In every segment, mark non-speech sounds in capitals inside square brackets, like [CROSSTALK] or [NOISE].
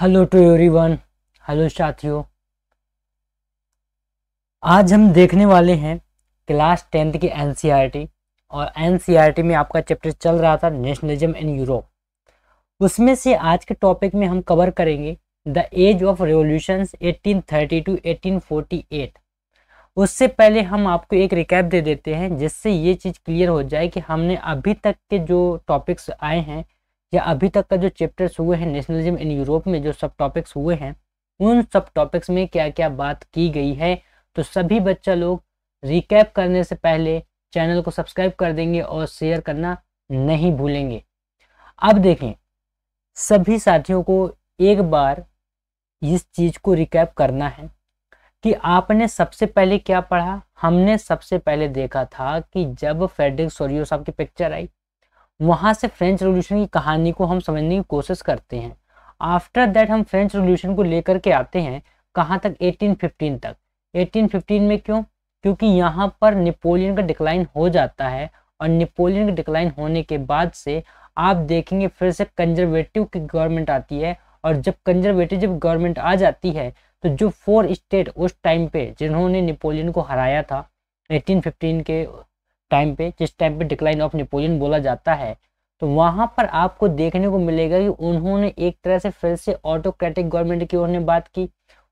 Hello to everyone hello साथियों आज हम देखने वाले हैं क्लास टेंथ की एनसीईआरटी e और एनसीईआरटी e में आपका चैप्टर चल रहा था नेशनलिज्म इन यूरोप उसमें से आज के टॉपिक में हम कवर करेंगे the age of revolution 1830 to 1848 उससे पहले हम आपको एक रिकैप दे देते हैं जिससे ये चीज़ क्लियर हो जाए कि हमने अभी तक के जो टॉपिक्स आए हैं या अभी तक का जो चैप्टर्स हुए हैं नेशनलिज्म इन यूरोप में जो सब टॉपिक्स हुए हैं उन सब टॉपिक्स में क्या क्या बात की गई है तो सभी बच्चा लोग रिकैप करने से पहले चैनल को सब्सक्राइब कर देंगे और शेयर करना नहीं भूलेंगे अब देखें सभी साथियों को एक बार इस चीज़ को रिकैप करना है कि आपने सबसे पहले क्या पढ़ा हमने सबसे पहले देखा था कि जब फेडरिक सोरियो साहब की पिक्चर आई वहाँ से फ्रेंच रेवोल्यूशन की कहानी को हम समझने की कोशिश करते हैं आफ्टर दैट हम फ्रेंच रेवोल्यूशन को लेकर के आते हैं कहाँ तक 1815 तक 1815 में क्यों क्योंकि यहाँ पर नेपोलियन का डिक्लाइन हो जाता है और नेपोलियन का डिक्लाइन होने के बाद से आप देखेंगे फिर से कंजर्वेटिव की गवर्नमेंट आती है और जब कंजर्वेटिव जब गवर्नमेंट आ जाती है तो जो फोर स्टेट उस टाइम पे जिन्होंने नेपोलियन को हराया था 1815 के टाइम पे जिस टाइम पे डिक्लाइन ऑफ नेपोलियन बोला जाता है तो वहाँ पर आपको देखने को मिलेगा कि उन्होंने एक तरह से फिर से ऑटोक्रेटिक गवर्नमेंट की उन्होंने बात की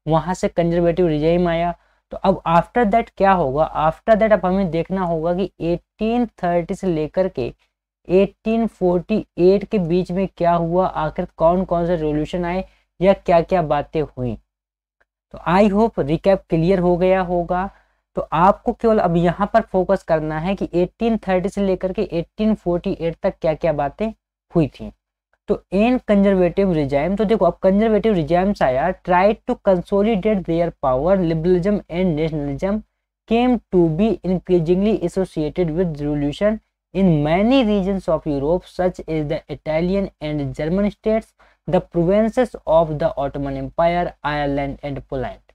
वहाँ से कंजर्वेटिव रिजाइम आया तो अब आफ्टर दैट क्या होगा आफ्टर दैट अब हमें देखना होगा कि 1830 से लेकर के 1848 के बीच में क्या हुआ आखिर कौन कौन से रेवोल्यूशन आए या क्या क्या बातें हुई तो आई होप रिकैप क्लियर हो गया होगा तो आपको केवल अब यहाँ पर फोकस करना है कि 1830 से लेकर के 1848 तक क्या क्या बातें हुई थी तो इन कंजर्वेटिव रिजाइम तो देखो अब कंजर्वेटिव रिजाइम्स आया try to consolidate their power liberalism and nationalism came to be increasingly associated with revolution in many region of Europe such is the Italian and German states the provinces of the Ottoman empire Ireland and Poland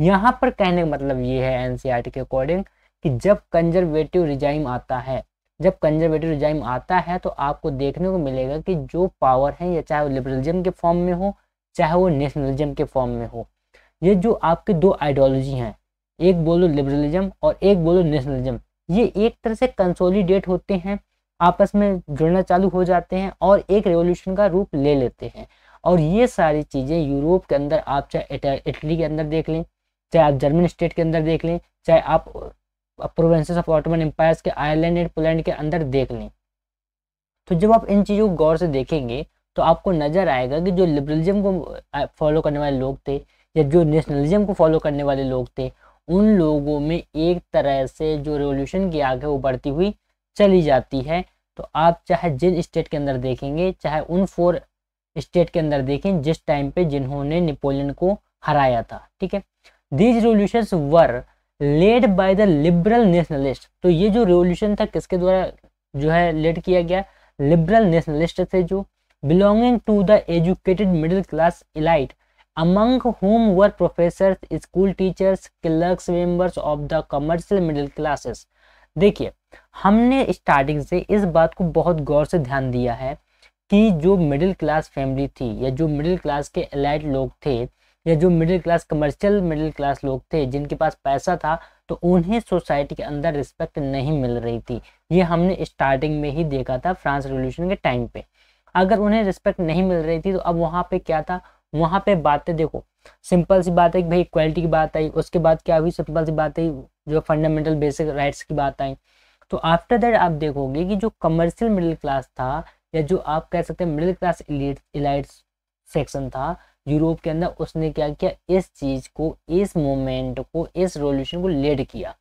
यहाँ पर कहने का मतलब ये है NCERT e के according कि जब कंजर्वेटिव रिजाइम आता है जब कंजर्वेटिव रिजाइम आता है तो आपको देखने को मिलेगा कि जो पावर है या चाहे वो लिबरलिज्म के फॉर्म में हो चाहे वो नेशनलिज्म के फॉर्म में हो ये जो आपके दो आइडियोलॉजी हैं एक बोलो लिबरलिज्म और एक बोलो नेशनलिज्म ये एक तरह से कंसोलिडेट होते हैं आपस में जुड़ना चालू हो जाते हैं और एक रेवोल्यूशन का रूप ले लेते हैं और ये सारी चीज़ें यूरोप के अंदर आप चाहे इटली के अंदर देख लें चाहे आप जर्मन स्टेट के अंदर देख लें चाहे आप प्रोवेंसेस ऑफ ऑटोमन एम्पायर्स के आयरलैंड एंड पोलैंड के अंदर देख लें तो जब आप इन चीज़ों को गौर से देखेंगे तो आपको नज़र आएगा कि जो लिबरलिज्म को फॉलो करने वाले लोग थे या जो नेशनलिज्म को फॉलो करने वाले लोग थे उन लोगों में एक तरह से जो रेवोल्यूशन की आगे बढ़ती हुई चली जाती है तो आप चाहे जिन स्टेट के अंदर देखेंगे चाहे उन फोर स्टेट के अंदर देखें जिस टाइम पे जिन्होंने नेपोलियन को हराया था ठीक है these revolution were led by the liberal nationalist तो ये जो रेवोल्यूशन था किसके द्वारा जो है लेड किया गया लिबरल नेशनलिस्ट थे जो belonging to the educated middle class elite among whom were professor school teachers clerks members of the commercial middle classes देखिए हमने स्टार्टिंग से इस बात को बहुत गौर से ध्यान दिया है कि जो मिडिल क्लास फैमिली थी या जो मिडिल क्लास के अलाइट लोग थे या जो middle class commercial middle class लोग थे जिनके पास पैसा था तो उन्हें सोसाइटी के अंदर रिस्पेक्ट नहीं मिल रही थी ये हमने स्टार्टिंग में ही देखा था फ्रांस रेवोल्यूशन के टाइम पे अगर उन्हें रिस्पेक्ट नहीं मिल रही थी तो अब वहाँ पे क्या था वहाँ पे बातें देखो सिंपल सी बात है कि भाई इक्वालिटी की बात आई उसके बाद क्या हुई सिंपल सी बात आई जो फंडामेंटल बेसिक राइट्स की बात आई तो आफ्टर दैट आप देखोगे कि जो कमर्शियल मिडिल क्लास था या जो आप कह सकते हैं मिडिल क्लास इलाइट सेक्शन था यूरोप के अंदर उसने क्या किया इस चीज को इस मोमेंट को इस रोल्यूशन को लेड किया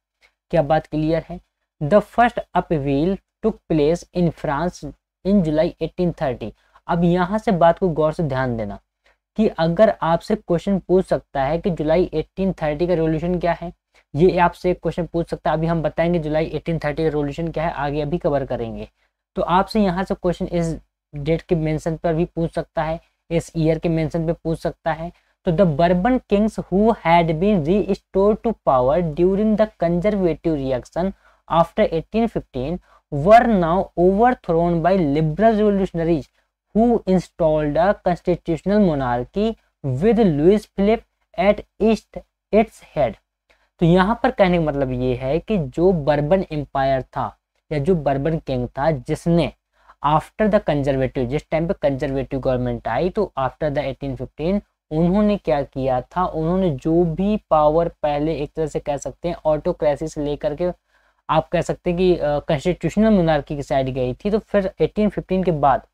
क्या बात क्लियर है the first appeal took place in France in July 1830 अब यहाँ से बात को गौर से ध्यान देना कि अगर आपसे क्वेश्चन पूछ सकता है कि जुलाई 1830 का रोल्यूशन क्या है ये आपसे एक क्वेश्चन पूछ सकता है अभी हम बताएंगे जुलाई 1830 का रोल्यूशन क्या है आगे अभी कवर करेंगे तो आपसे यहाँ से क्वेश्चन इस डेट के मेंशन पर भी पूछ सकता है इस ईयर के मेंशन पे पूछ सकता है तो the Bourbon kings who had been restore to power during the conservative reaction after 1815 were now overthrown by liberal revolutionaries who installed a constitutional monarchy with Louis Philippe at east its head तो यहाँ पर कहने का मतलब ये है कि जो बर्बन एम्पायर था या जो बर्बन किंग था जिसने आफ्टर द कंजर्वेटिव जिस टाइम पे कंजर्वेटिव गवर्नमेंट आई तो आफ्टर द 1815 उन्होंने क्या किया था उन्होंने जो भी पावर पहले एक तरह से कह सकते हैं ऑटोक्रेसी से लेकर के आप कह सकते हैं कि कंस्टिट्यूशनल मोनार्की की साइड गई थी तो फिर 1815 के बाद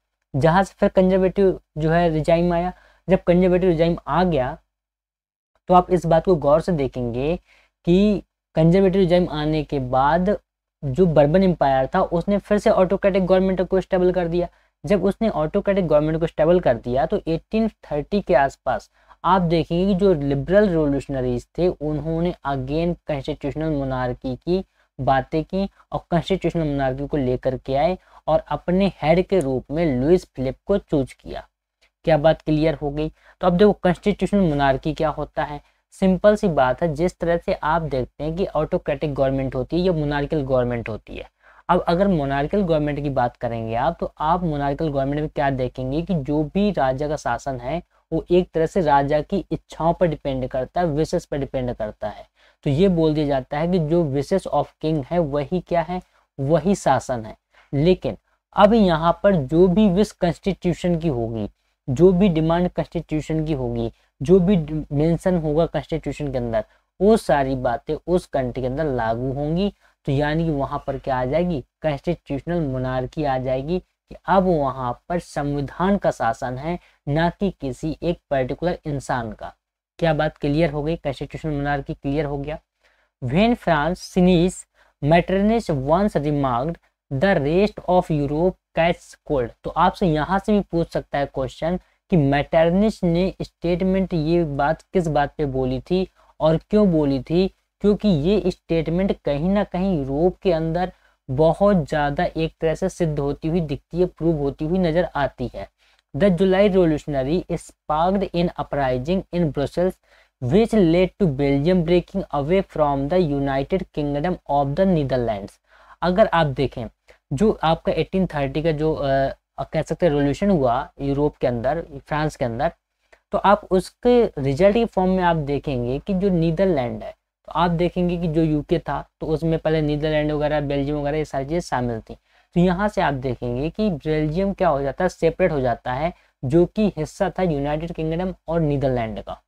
जहाँ से फिर कंजर्वेटिव जो है रिजाइम आया जब कंजर्वेटिव रिजाइम आ गया तो आप इस बात को गौर से देखेंगे कि कंजर्वेटिव रिजाइम आने के बाद जो बर्बन एम्पायर था उसने फिर से ऑटोक्रेटिक गवर्नमेंट को स्टेबल कर दिया जब उसने ऑटोक्रेटिक गवर्नमेंट को स्टेबल कर दिया तो 1830 के आसपास आप देखेंगे कि जो लिबरल रिवोल्यूशनरीज थे उन्होंने अगेन कॉन्स्टिट्यूशनल मोनार्की की बातें की और कॉन्स्टिट्यूशनल मोनार्की को लेकर के आए और अपने हेड के रूप में लुइस फिलिप को चूज किया क्या बात क्लियर हो गई तो अब देखो कॉन्स्टिट्यूशनल मोनार्की क्या होता है सिंपल सी बात है जिस तरह से आप देखते हैं कि ऑटोक्रेटिक गवर्नमेंट होती है या मोनार्कल गवर्नमेंट होती है अब अगर मोनार्कल गवर्नमेंट की बात करेंगे आप तो आप मोनार्कल गवर्नमेंट में क्या देखेंगे कि जो भी राजा का शासन है वो एक तरह से राजा की इच्छाओं पर डिपेंड करता है विशेष पर डिपेंड करता है तो ये बोल दिया जाता है कि जो विशेष ऑफ किंग है वही क्या है वही शासन है लेकिन अब यहाँ पर जो भी विश कॉन्स्टिट्यूशन की होगी जो भी डिमांड कॉन्स्टिट्यूशन की होगी जो भी मेंशन होगा कॉन्स्टिट्यूशन के अंदर वो सारी बातें उस कंट्री के अंदर लागू होंगी तो यानी कि वहाँ पर क्या आ जाएगी कॉन्स्टिट्यूशनल मोनार्की आ जाएगी कि अब वहाँ पर संविधान का शासन है ना कि किसी एक पर्टिकुलर इंसान का क्या बात क्लियर हो गई कॉन्स्टिट्यूशनल मोनार्की क्लियर हो गया when France sneezes Metternich once remark the rest of Europe catch cold तो आपसे यहाँ से भी पूछ सकता है क्वेश्चन कि मैटर्निस ने स्टेटमेंट ये बात किस बात पे बोली थी और क्यों बोली थी क्योंकि ये स्टेटमेंट कहीं ना कहीं यूरोप के अंदर बहुत ज़्यादा एक तरह से सिद्ध होती हुई दिखती है प्रूव होती हुई नज़र आती है the July revolutionary sparked in uprising in Brussels which led to Belgium breaking away from the United Kingdom of the Netherland अगर आप देखें जो आपका 1830 का जो आ, कह सकते हैं रेवोल्यूशन हुआ यूरोप के अंदर फ्रांस के अंदर तो आप उसके रिजल्ट के फॉर्म में आप देखेंगे कि जो नीदरलैंड है तो आप देखेंगे कि जो यूके था तो उसमें पहले नीदरलैंड वगैरह बेल्जियम वगैरह ये सारी चीज़ें शामिल थी तो यहाँ से आप देखेंगे कि बेल्जियम क्या हो जाता है सेपरेट हो जाता है जो कि हिस्सा था यूनाइटेड किंगडम और नीदरलैंड का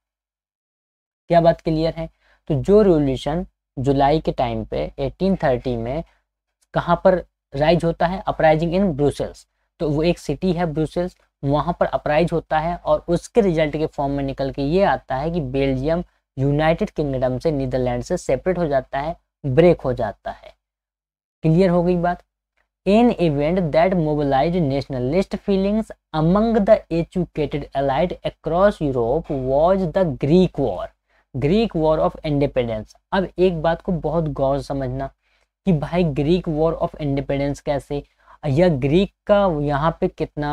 क्या बात क्लियर है तो जो रेवोल्यूशन जुलाई के टाइम पे 1830 में कहाँ पर राइज होता है अपराइजिंग इन ब्रूसेल्स तो वो एक सिटी है ब्रूसेल्स वहाँ पर अपराइज होता है और उसके रिजल्ट के फॉर्म में निकल के ये आता है कि बेल्जियम यूनाइटेड किंगडम से नीदरलैंड से सेपरेट हो जाता है ब्रेक हो जाता है क्लियर हो गई बात an event that mobilise nationalist feelings among the educated allied across Europe was the Greek war Greek war of independence अब एक बात को बहुत गौर समझना कि भाई ग्रीक वॉर ऑफ इंडिपेंडेंस कैसे या ग्रीक का यहाँ पे कितना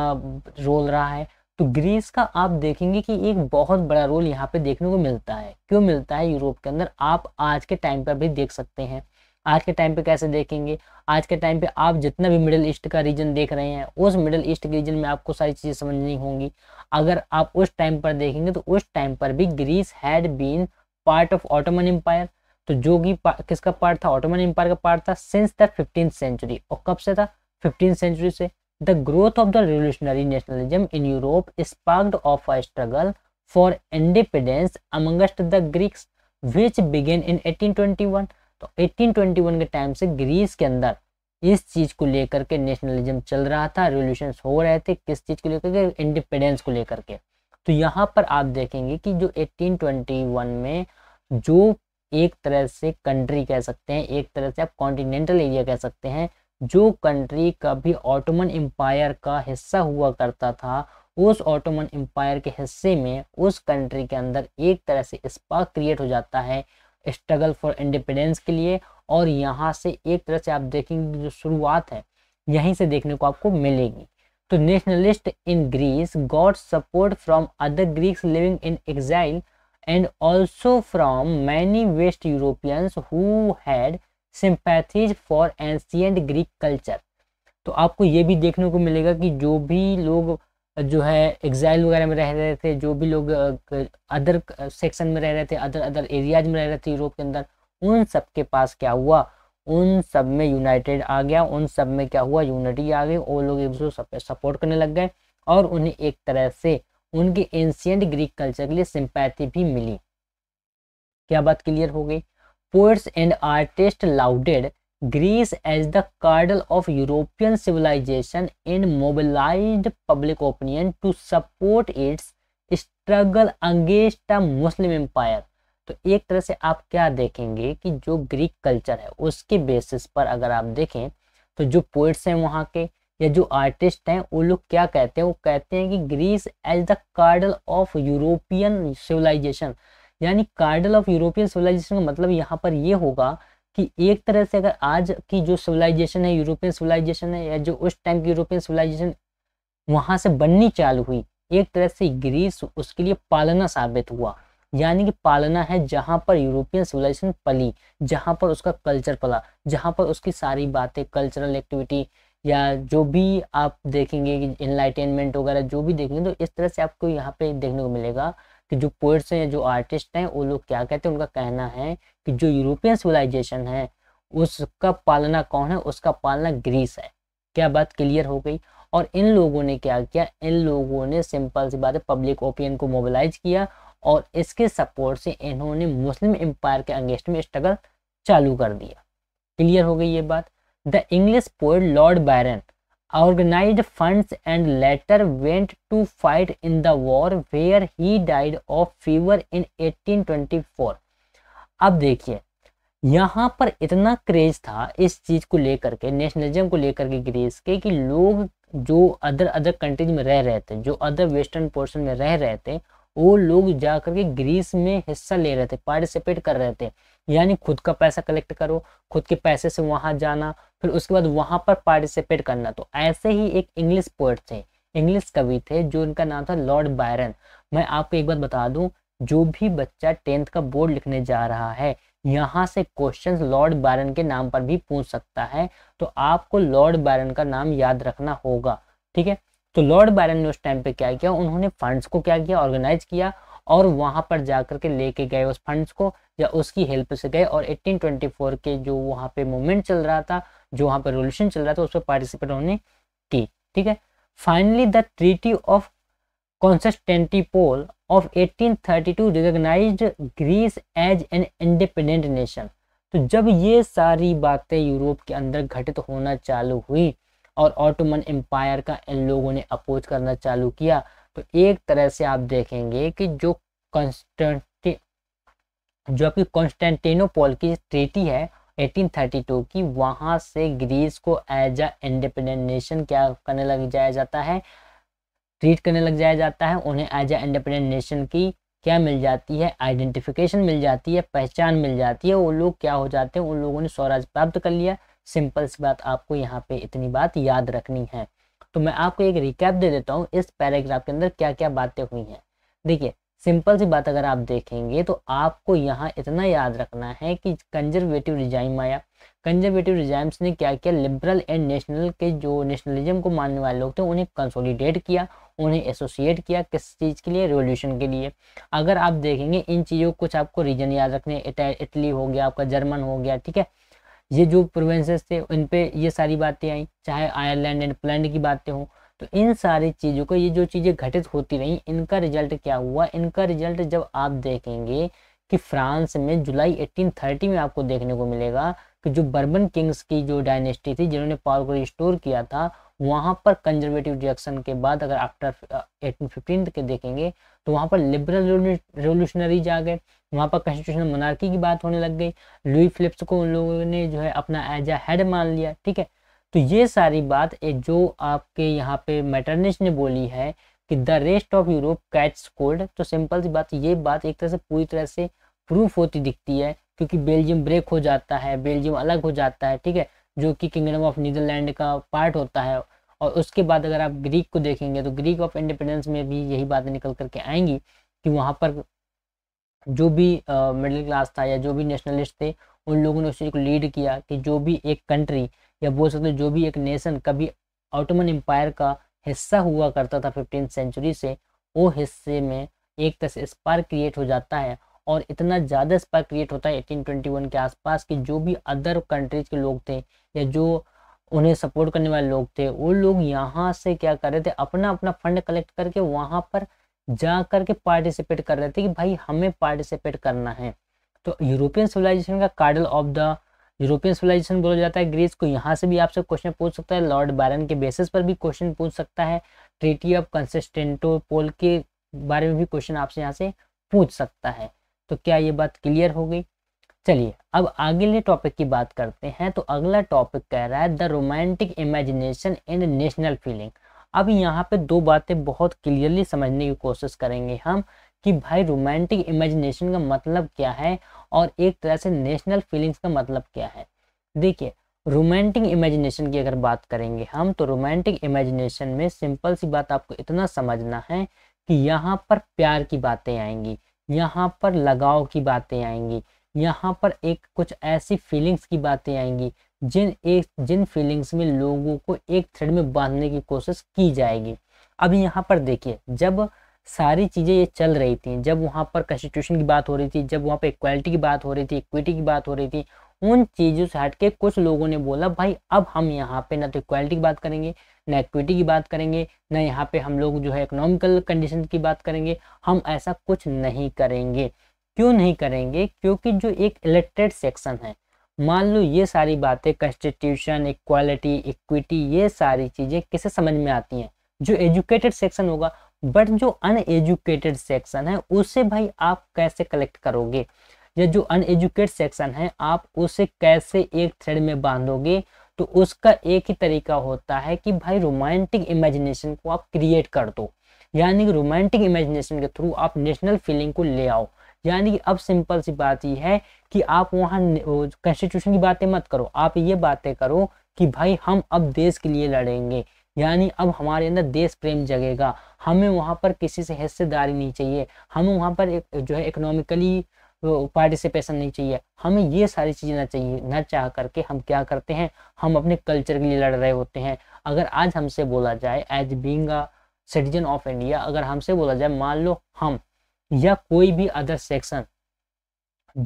रोल रहा है तो ग्रीस का आप देखेंगे कि एक बहुत बड़ा रोल यहाँ पे देखने को मिलता है क्यों मिलता है यूरोप के अंदर आप आज के टाइम पर भी देख सकते हैं आज के टाइम पे कैसे देखेंगे आज के टाइम पे आप जितना भी मिडिल ईस्ट का रीजन देख रहे हैं उस मिडिल ईस्ट रीजन में आपको सारी चीज़ें समझनी होंगी अगर आप उस टाइम पर देखेंगे तो उस टाइम पर भी Greece had been part of Ottoman empire तो जोगी पा, किसका पार्ट था ऑटोमन एम्पायर का पार्ट था सिंस द फिफ्टीन सेंचुरी और कब से था फिफ्टीन सेंचुरी से the growth of the revolutionary nationalism in Europe sparked off a struggle for independence amongst the Greeks which began in 1821 तो 1821 के टाइम से ग्रीस के अंदर इस चीज को लेकर के नेशनलिज्म चल रहा था रिवोल्यूशन हो रहे थे किस चीज को लेकर के इंडिपेंडेंस को लेकर के तो यहाँ पर आप देखेंगे कि जो 1821 में जो एक तरह से कंट्री कह सकते हैं एक तरह से आप कॉन्टिनेंटल एरिया कह सकते हैं जो कंट्री कभी ऑटोमन एम्पायर का हिस्सा हुआ करता था उस ऑटोमन एम्पायर के हिस्से में उस कंट्री के अंदर एक तरह से स्पार्क क्रिएट हो जाता है स्ट्रगल फॉर इंडिपेंडेंस के लिए और यहाँ से एक तरह से आप देखेंगे जो शुरुआत है यहीं से देखने को आपको मिलेगी तो nationalist in Greece got support from other Greeks living in exile and also from many West Europeans who had sympathies for ancient Greek culture. तो आपको ये भी देखने को मिलेगा कि जो भी लोग जो है एग्जाइल वगैरह में रह रहे थे जो भी लोग अदर सेक्शन में रह रहे थे अदर अदर एरियाज में रह रहे थे यूरोप के अंदर उन सब के पास क्या हुआ उन सब में यूनाइटेड आ गया उन सब में क्या हुआ यूनिटी आ गई वो लोग एक दूसरे सपोर्ट करने लग गए और उन्हें एक तरह से उनके एंशियंट ग्रीक कल्चर के लिए सिंपैथी भी मिली क्या बात क्लियर हो गई poets and artist lauded Greece as the cradle of European civilisation and mobilised public opinion to support its struggle against the Muslim empire तो एक तरह से आप क्या देखेंगे कि जो ग्रीक कल्चर है उसके बेसिस पर अगर आप देखें तो जो पोइट्स हैं वहाँ के या जो आर्टिस्ट हैं वो लोग क्या कहते हैं वो कहते हैं कि Greece as the cradle of European civilisation यानी कार्डल ऑफ यूरोपियन सिविलाइजेशन का मतलब यहाँ पर ये होगा कि एक तरह से अगर आज की जो सिविलाइजेशन है यूरोपियन सिविलाइजेशन है या जो उस टाइम की यूरोपियन सिविलाइजेशन वहाँ से बननी चालू हुई एक तरह से ग्रीस उसके लिए पालना साबित हुआ यानी कि पालना है जहाँ पर यूरोपियन सिविलाइजेशन पली जहाँ पर उसका कल्चर पला जहाँ पर उसकी सारी बातें कल्चरल एक्टिविटी या जो भी आप देखेंगे कि इनलाइटेनमेंट वगैरह जो भी देखेंगे तो इस तरह से आपको यहाँ पे देखने को मिलेगा कि जो पोइट्स हैं जो आर्टिस्ट हैं वो लोग क्या कहते हैं उनका कहना है कि जो यूरोपियन सिविलाइजेशन है उसका पालना कौन है उसका पालना ग्रीस है क्या बात क्लियर हो गई और इन लोगों ने क्या किया इन लोगों ने सिंपल सी बात है पब्लिक ओपिनियन को मोबिलाइज किया और इसके सपोर्ट से इन्होंने मुस्लिम एम्पायर के अंगेस्ट में स्ट्रगल चालू कर दिया क्लियर हो गई ये बात The English poet Lord Byron organized funds and later went to fight in the war where he died of fever in 1824. अब देखिए यहाँ पर इतना क्रेज था इस चीज को लेकर के नेशनलिज्म को लेकर के क्रेज के कि लोग जो अदर अदर कंट्रीज में रह रहे थे जो अदर वेस्टर्न पोर्शन में रह रहे थे वो लोग जाकर के ग्रीस में हिस्सा ले रहे थे पार्टिसिपेट कर रहे थे यानी खुद का पैसा कलेक्ट करो खुद के पैसे से वहां जाना फिर उसके बाद वहां पर पार्टिसिपेट करना तो ऐसे ही एक इंग्लिश पोइट थे इंग्लिश कवि थे जो उनका नाम था लॉर्ड बायरन मैं आपको एक बात बता दूं जो भी बच्चा टेंथ का बोर्ड लिखने जा रहा है यहाँ से क्वेश्चंस लॉर्ड बायरन के नाम पर भी पूछ सकता है तो आपको लॉर्ड बायरन का नाम याद रखना होगा ठीक है तो लॉर्ड बैरन ने उस टाइम पे क्या किया उन्होंने फंड्स को क्या किया ऑर्गेनाइज किया और वहाँ पर जाकर के लेके गए उस फंड्स को या उसकी हेल्प से गए और 1824 के जो वहाँ पे मूवमेंट चल रहा था जो वहाँ पे रोल्यूशन चल रहा था उस पर पार्टिसिपेट उन्होंने की ठीक है finally the treaty of Constantinople of 1832 recognised Greece as an independent nation तो जब ये सारी बातें यूरोप के अंदर घटित होना चालू हुई और ऑटोमन एम्पायर का इन लोगों ने अपोज करना चालू किया तो एक तरह से आप देखेंगे कि जो कॉन्स्टेंटी जो कि कॉन्स्टेंटिनोपोल की ट्रीटी है 1832 की वहां से ग्रीस को एज अ इंडिपेंडेंट नेशन क्या करने लग जाया जाता है ट्रीट करने लग जाया जाता है उन्हें एज अ इंडिपेंडेंट नेशन की क्या मिल जाती है आइडेंटिफिकेशन मिल जाती है पहचान मिल जाती है वो लोग क्या हो जाते हैं उन लोगों ने स्वराज प्राप्त कर लिया सिंपल सी बात आपको यहाँ पे इतनी बात याद रखनी है तो मैं आपको एक रिकैप दे देता हूँ इस पैराग्राफ के अंदर क्या क्या बातें हुई हैं देखिए सिंपल सी बात अगर आप देखेंगे तो आपको यहाँ इतना याद रखना है कि कंजर्वेटिव रिजाइम आया कंजर्वेटिव रिजाइम्स ने क्या किया लिबरल एंड नेशनल के जो नेशनलिज्म को मानने वाले लोग थे उन्हें कंसोलिडेट किया उन्हें एसोसिएट किया किस चीज़ के लिए रिवोल्यूशन के लिए अगर आप देखेंगे इन चीज़ों कुछ आपको रीजन याद रखने इटली हो गया आपका जर्मन हो गया ठीक है ये जो प्रोवेंसेस थे इन पे ये सारी बातें आई चाहे आयरलैंड एंड पोलैंड की बातें हों तो इन सारी चीज़ों को ये जो चीज़ें घटित होती रहीं इनका रिजल्ट क्या हुआ इनका रिजल्ट जब आप देखेंगे कि फ्रांस में जुलाई 1830 में आपको देखने को मिलेगा कि जो बर्बन किंग्स की जो डायनेस्टी थी जिन्होंने पावर को रिस्टोर किया था वहाँ पर कंजर्वेटिव रिएक्शन के बाद अगर आफ्टर एटीन फिफ्टीन के देखेंगे तो वहाँ पर लिबरल रेवोल्यूशनरीज आ गए वहाँ पर कॉन्स्टिट्यूशनल मोनार्की की बात होने लग गई लुई फिलिप्स को उन लोगों ने जो है अपना एज अ हेड मान लिया ठीक है तो ये सारी बात जो आपके यहाँ पे मैटरनिस्ट ने बोली है कि the rest of Europe catch cold तो सिंपल सी बात ये बात एक तरह से पूरी तरह से प्रूफ होती दिखती है क्योंकि बेल्जियम ब्रेक हो जाता है बेल्जियम अलग हो जाता है ठीक है जो कि किंगडम ऑफ नीदरलैंड का पार्ट होता है और उसके बाद अगर आप ग्रीक को देखेंगे तो ग्रीक ऑफ इंडिपेंडेंस में भी यही बात निकल करके आएंगी कि वहाँ पर जो भी मिडिल क्लास था या जो भी नेशनलिस्ट थे उन लोगों ने उस चीज़ को लीड किया कि जो भी एक कंट्री या बोल सकते जो भी एक नेशन कभी ऑटोमन एम्पायर का हिस्सा हुआ करता था फिफ्टीन सेंचुरी से वो हिस्से में एक तरह से स्पार्क क्रिएट हो जाता है और इतना ज़्यादा स्पार्क क्रिएट होता है 1821 के आसपास कि जो भी अदर कंट्रीज के लोग थे या जो उन्हें सपोर्ट करने वाले लोग थे वो लोग यहाँ से क्या कर रहे थे अपना अपना फंड कलेक्ट करके वहाँ पर जा करके पार्टिसिपेट कर रहे थे कि भाई हमें पार्टिसिपेट करना है तो यूरोपियन सिविलाइजेशन का cradle of the European civilization बोला जाता है ग्रीस को यहाँ से भी आपसे क्वेश्चन पूछ सकता है लॉर्ड बैरन के बेसिस पर भी क्वेश्चन पूछ सकता है ट्रीटी ऑफ कंसिस्टेंटो पोल के बारे में भी क्वेश्चन आपसे यहाँ से पूछ सकता है तो क्या ये बात क्लियर हो गई चलिए अब अगले टॉपिक की बात करते हैं तो अगला टॉपिक कह रहा है the romantic imagination and national feeling अब यहाँ पे दो बातें बहुत क्लियरली समझने की कोशिश करेंगे हम कि भाई रोमांटिक इमेजिनेशन का मतलब क्या है और एक तरह से नेशनल फीलिंग्स का मतलब क्या है देखिए रोमांटिक इमेजिनेशन की अगर बात करेंगे हम तो रोमांटिक इमेजिनेशन में सिंपल सी बात आपको इतना समझना है कि यहाँ पर प्यार की बातें आएंगी यहाँ पर लगाव की बातें आएंगी यहाँ पर एक कुछ ऐसी फीलिंग्स की बातें आएंगी जिन एक जिन फीलिंग्स में लोगों को एक थ्रेड में बांधने की कोशिश की जाएगी अब यहाँ पर देखिए जब सारी चीज़ें ये चल रही थी जब वहाँ पर कॉन्स्टिट्यूशन की बात हो रही थी जब वहाँ पर इक्वालिटी की बात हो रही थी इक्विटी की बात हो रही थी उन चीज़ों से हट के कुछ लोगों ने बोला भाई अब हम यहाँ पे ना तो इक्वालिटी की बात करेंगे ना इक्विटी की बात करेंगे ना यहाँ पे हम लोग जो है इकोनॉमिकल कंडीशन की बात करेंगे हम ऐसा कुछ नहीं करेंगे क्यों नहीं करेंगे क्योंकि जो एक इलेक्टेड सेक्शन है मान लो ये सारी बातें कंस्टिट्यूशन इक्वालिटी इक्विटी ये सारी चीज़ें किसे समझ में आती हैं जो एजुकेटेड सेक्शन होगा बट जो अनएजुकेटेड सेक्शन है उसे भाई आप कैसे कलेक्ट करोगे या जो अनएजुकेटेड सेक्शन है आप उसे कैसे एक थ्रेड में बांधोगे तो उसका एक ही तरीका होता है कि भाई रोमांटिक इमेजिनेशन को आप क्रिएट कर दो यानी कि रोमांटिक इमेजिनेशन के थ्रू आप नेशनल फीलिंग को ले आओ यानी कि अब सिंपल सी बात यह है कि आप वहाँ कॉन्स्टिट्यूशन की बातें मत करो आप ये बातें करो कि भाई हम अब देश के लिए लड़ेंगे यानी अब हमारे अंदर देश प्रेम जगेगा हमें वहाँ पर किसी से हिस्सेदारी नहीं चाहिए हमें वहाँ पर एक जो है इकोनॉमिकली पार्टिसिपेशन नहीं चाहिए हमें ये सारी चीज़ें ना चाहिए ना चाह करके हम क्या करते हैं हम अपने कल्चर के लिए लड़ रहे होते हैं अगर आज हमसे बोला जाए as being citizen of India अगर हमसे बोला जाए मान लो हम या कोई भी अदर सेक्शन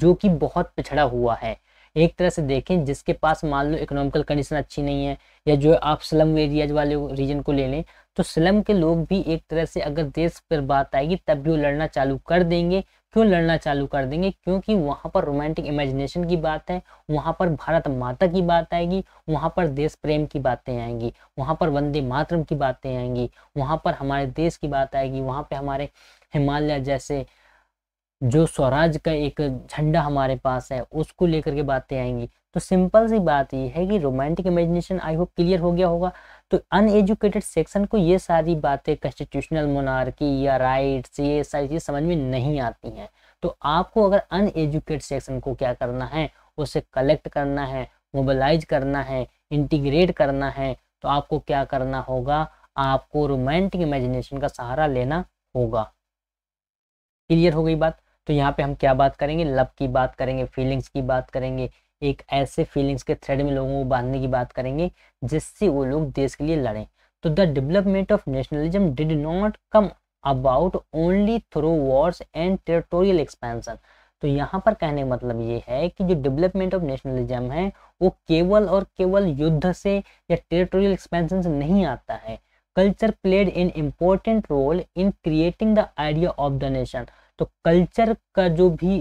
जो कि बहुत पिछड़ा हुआ है एक तरह से देखें जिसके पास मान लो इकोनॉमिकल कंडीशन अच्छी नहीं है या जो आप स्लम एरियाज वाले रीजन को ले लें तो स्लम के लोग भी एक तरह से अगर देश पर बात आएगी तब भी वो लड़ना चालू कर देंगे क्यों लड़ना चालू कर देंगे क्योंकि वहाँ पर रोमांटिक इमेजिनेशन की बात है वहाँ पर भारत माता की बात आएगी वहाँ पर देश प्रेम की बातें आएंगी वहाँ पर वंदे मातरम की बातें आएंगी वहाँ पर हमारे देश की बात आएगी वहाँ पर हमारे हिमालय जैसे जो स्वराज का एक झंडा हमारे पास है उसको लेकर के बातें आएंगी तो सिंपल सी बात ये है कि romantic imagination I hope clear हो गया होगा तो अनएजुकेटेड सेक्शन को ये सारी बातें कॉन्स्टिट्यूशनल मोनार्की या राइट्स ये सारी चीज़ समझ में नहीं आती हैं तो आपको अगर अनएजुकेट सेक्शन को क्या करना है उसे कलेक्ट करना है मोबिलाइज करना है इंटीग्रेट करना है तो आपको क्या करना होगा आपको रोमांटिक इमेजिनेशन का सहारा लेना होगा क्लियर हो गई बात तो यहाँ पे हम क्या बात करेंगे लव की बात करेंगे फीलिंग्स की बात करेंगे एक ऐसे फीलिंग्स के थ्रेड में लोगों को बांधने की बात करेंगे जिससे वो लोग देश के लिए लड़ें तो the development of nationalism did not come about only through wars and territorial expansion तो यहाँ पर कहने का मतलब ये है कि जो डेवलपमेंट ऑफ नेशनलिज्म है वो केवल और केवल युद्ध से या टेरिटोरियल एक्सपेंशन से नहीं आता है culture played in important role in creating the idea of the nation तो कल्चर का जो भी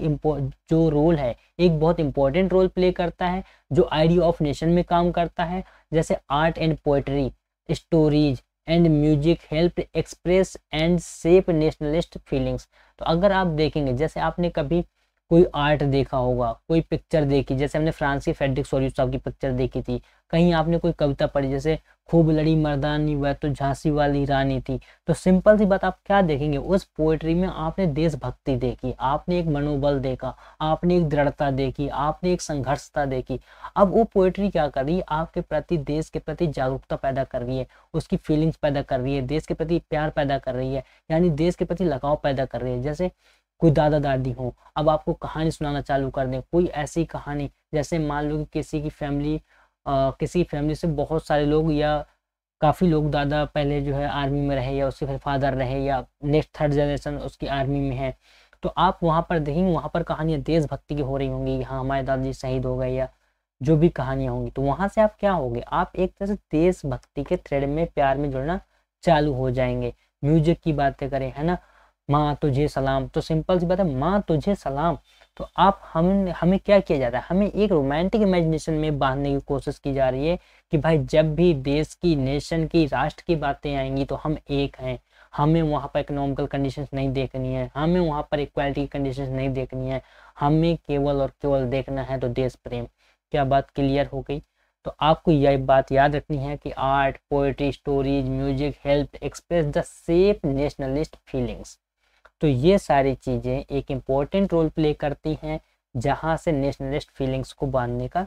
जो रोल है एक बहुत इंपॉर्टेंट रोल प्ले करता है जो आइडिया ऑफ नेशन में काम करता है जैसे art and poetry stories and music help express and shape nationalist feelings तो अगर आप देखेंगे जैसे आपने कभी कोई आर्ट देखा होगा कोई पिक्चर देखी जैसे हमने फ्रांस के फेडरिक सोरियो साहब की पिक्चर देखी थी कहीं आपने कोई कविता पढ़ी जैसे खूब लड़ी मर्दानी वह तो झांसी वाली रानी थी तो सिंपल सी बात आप क्या देखेंगे उस पोएट्री में आपने देशभक्ति देखी आपने एक मनोबल देखा आपने एक दृढ़ता देखी आपने एक संघर्षता देखी अब वो पोएट्री क्या कर रही है आपके प्रति देश के प्रति जागरूकता पैदा कर रही है उसकी फीलिंग्स पैदा कर रही है देश के प्रति प्यार पैदा कर रही है यानी देश के प्रति लगाव पैदा कर रही है जैसे कोई दादा दादी हो अब आपको कहानी सुनाना चालू कर दें कोई ऐसी कहानी जैसे मान लो कि किसी की फैमिली आ, किसी फैमिली से बहुत सारे लोग या काफ़ी लोग दादा पहले जो है आर्मी में रहे या उसके फिर फादर रहे या नेक्स्ट थर्ड जनरेशन उसकी आर्मी में है तो आप वहाँ पर देखेंगे वहाँ पर कहानियाँ देशभक्ति की हो रही होंगी हाँ हमारे दादाजी शहीद हो गए या जो भी कहानियाँ होंगी तो वहाँ से आप क्या होंगे आप एक तरह से देशभक्ति के थ्रेड में प्यार में जुड़ना चालू हो जाएंगे म्यूजिक की बातें करें है ना माँ तुझे सलाम तो सिंपल सी बात है माँ तुझे सलाम तो आप हम हमें क्या किया जाता है हमें एक रोमांटिक इमेजिनेशन में बांधने की कोशिश की जा रही है कि भाई जब भी देश की नेशन की राष्ट्र की बातें आएंगी तो हम एक हैं हमें वहाँ पर इकोनॉमिकल कंडीशंस नहीं देखनी है हमें वहाँ पर इक्वालिटी की कंडीशंस नहीं देखनी है हमें केवल और केवल देखना है तो देश प्रेम क्या बात क्लियर हो गई तो आपको यह बात याद रखनी है कि art poetry stories music help express the shape nationalist feelings तो ये सारी चीज़ें एक इम्पॉर्टेंट रोल प्ले करती हैं जहाँ से नेशनलिस्ट फीलिंग्स को बांधने का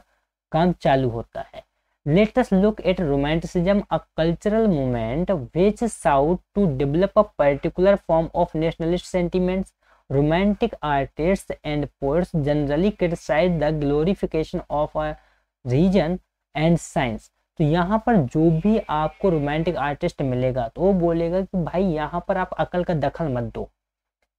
काम चालू होता है let us look at romanticism a cultural movement which sought to develop a particular form of nationalist sentiments romantic artist and poets generally criticise the glorification of a reason and science तो यहाँ पर जो भी आपको रोमांटिक आर्टिस्ट मिलेगा तो वो बोलेगा कि भाई यहाँ पर आप अकल का दखल मत दो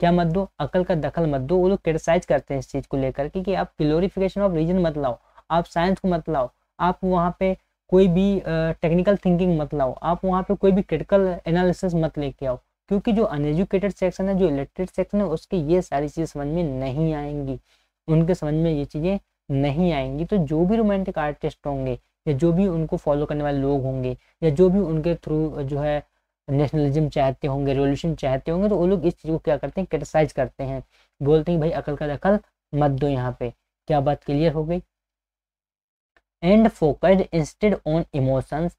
क्या मत दो अकल का दखल मत दो वो लोग क्रिटिसाइज करते हैं इस चीज़ को लेकर के कि आप क्लोरिफिकेशन ऑफ रीजन मत लाओ आप साइंस को मत लाओ आप वहाँ पे कोई भी टेक्निकल थिंकिंग मत लाओ आप वहाँ पे कोई भी क्रिटिकल एनालिसिस मत लेके आओ क्योंकि जो अनएजुकेटेड सेक्शन है जो इलेक्ट्रेड सेक्शन है उसके ये सारी चीज़ें समझ में नहीं आएंगी उनके समझ में ये चीज़ें नहीं आएंगी तो जो भी रोमांटिक आर्टिस्ट होंगे या जो भी उनको फॉलो करने वाले लोग होंगे या जो भी उनके थ्रू जो है नेशनलिज्म चाहते होंगे रेवोल्यूशन चाहते होंगे तो वो लोग इस चीज़ को क्या करते हैं क्रिटिसाइज करते हैं बोलते हैं भाई अकल का दखल मत दो यहाँ पे क्या बात क्लियर हो गई and focused instead on emotions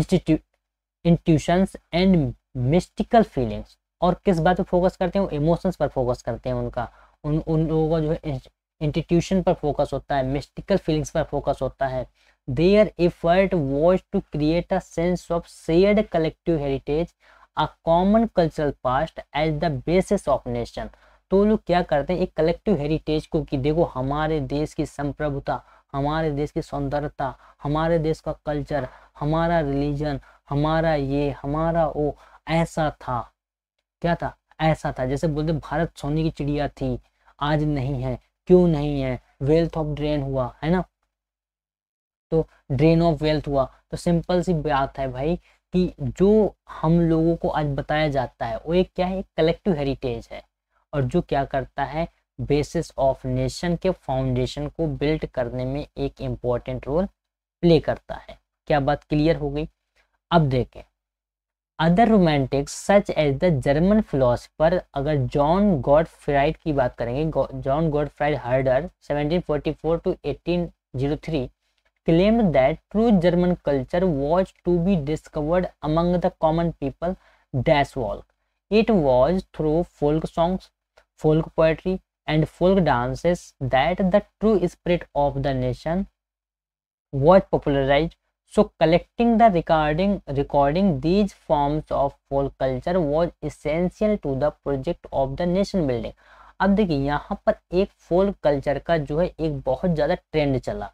institutions and mystical feelings और किस बात पर फोकस करते हैं इमोशंस पर फोकस करते हैं उनका उन उन लोगों का जो है इंस्टीट्यूशन पर फोकस होता है मिस्टिकल फीलिंग्स पर फोकस होता है Their effort was to create a sense of shared collective heritage, a common cultural past as the basis of nation. तो लोग क्या करते हैं एक कलेक्टिव हेरिटेज को कि देखो हमारे देश की संप्रभुता हमारे देश की सौंदर्यता हमारे देश का कल्चर हमारा रिलीजन हमारा ये हमारा वो ऐसा था क्या था ऐसा था जैसे बोलते भारत सोने की चिड़िया थी आज नहीं है क्यों नहीं है वेल्थ ऑफ ड्रेन हुआ है ना तो ड्रेन ऑफ वेल्थ हुआ तो सिंपल सी बात है भाई कि जो हम लोगों को आज बताया जाता है वो एक क्या है कलेक्टिव हेरिटेज है और जो क्या करता है बेसिस ऑफ नेशन के फाउंडेशन को बिल्ड करने में एक इम्पॉर्टेंट रोल प्ले करता है क्या बात क्लियर हो गई अब देखें other romantics such as the German philosopher अगर जॉन गॉड फ्राइड की बात करेंगे Johann Gottfried Herder 1744 to 1803 claimed that true German culture was to be discovered among the common people Das Volk. It was through folk songs, folk poetry, and folk dances that the true spirit of the nation was popularized. So collecting the recording recording these forms of folk culture was essential to the project of the nation building. अब देखिए यहाँ पर एक folk culture का जो है एक बहुत ज़्यादा ट्रेंड चला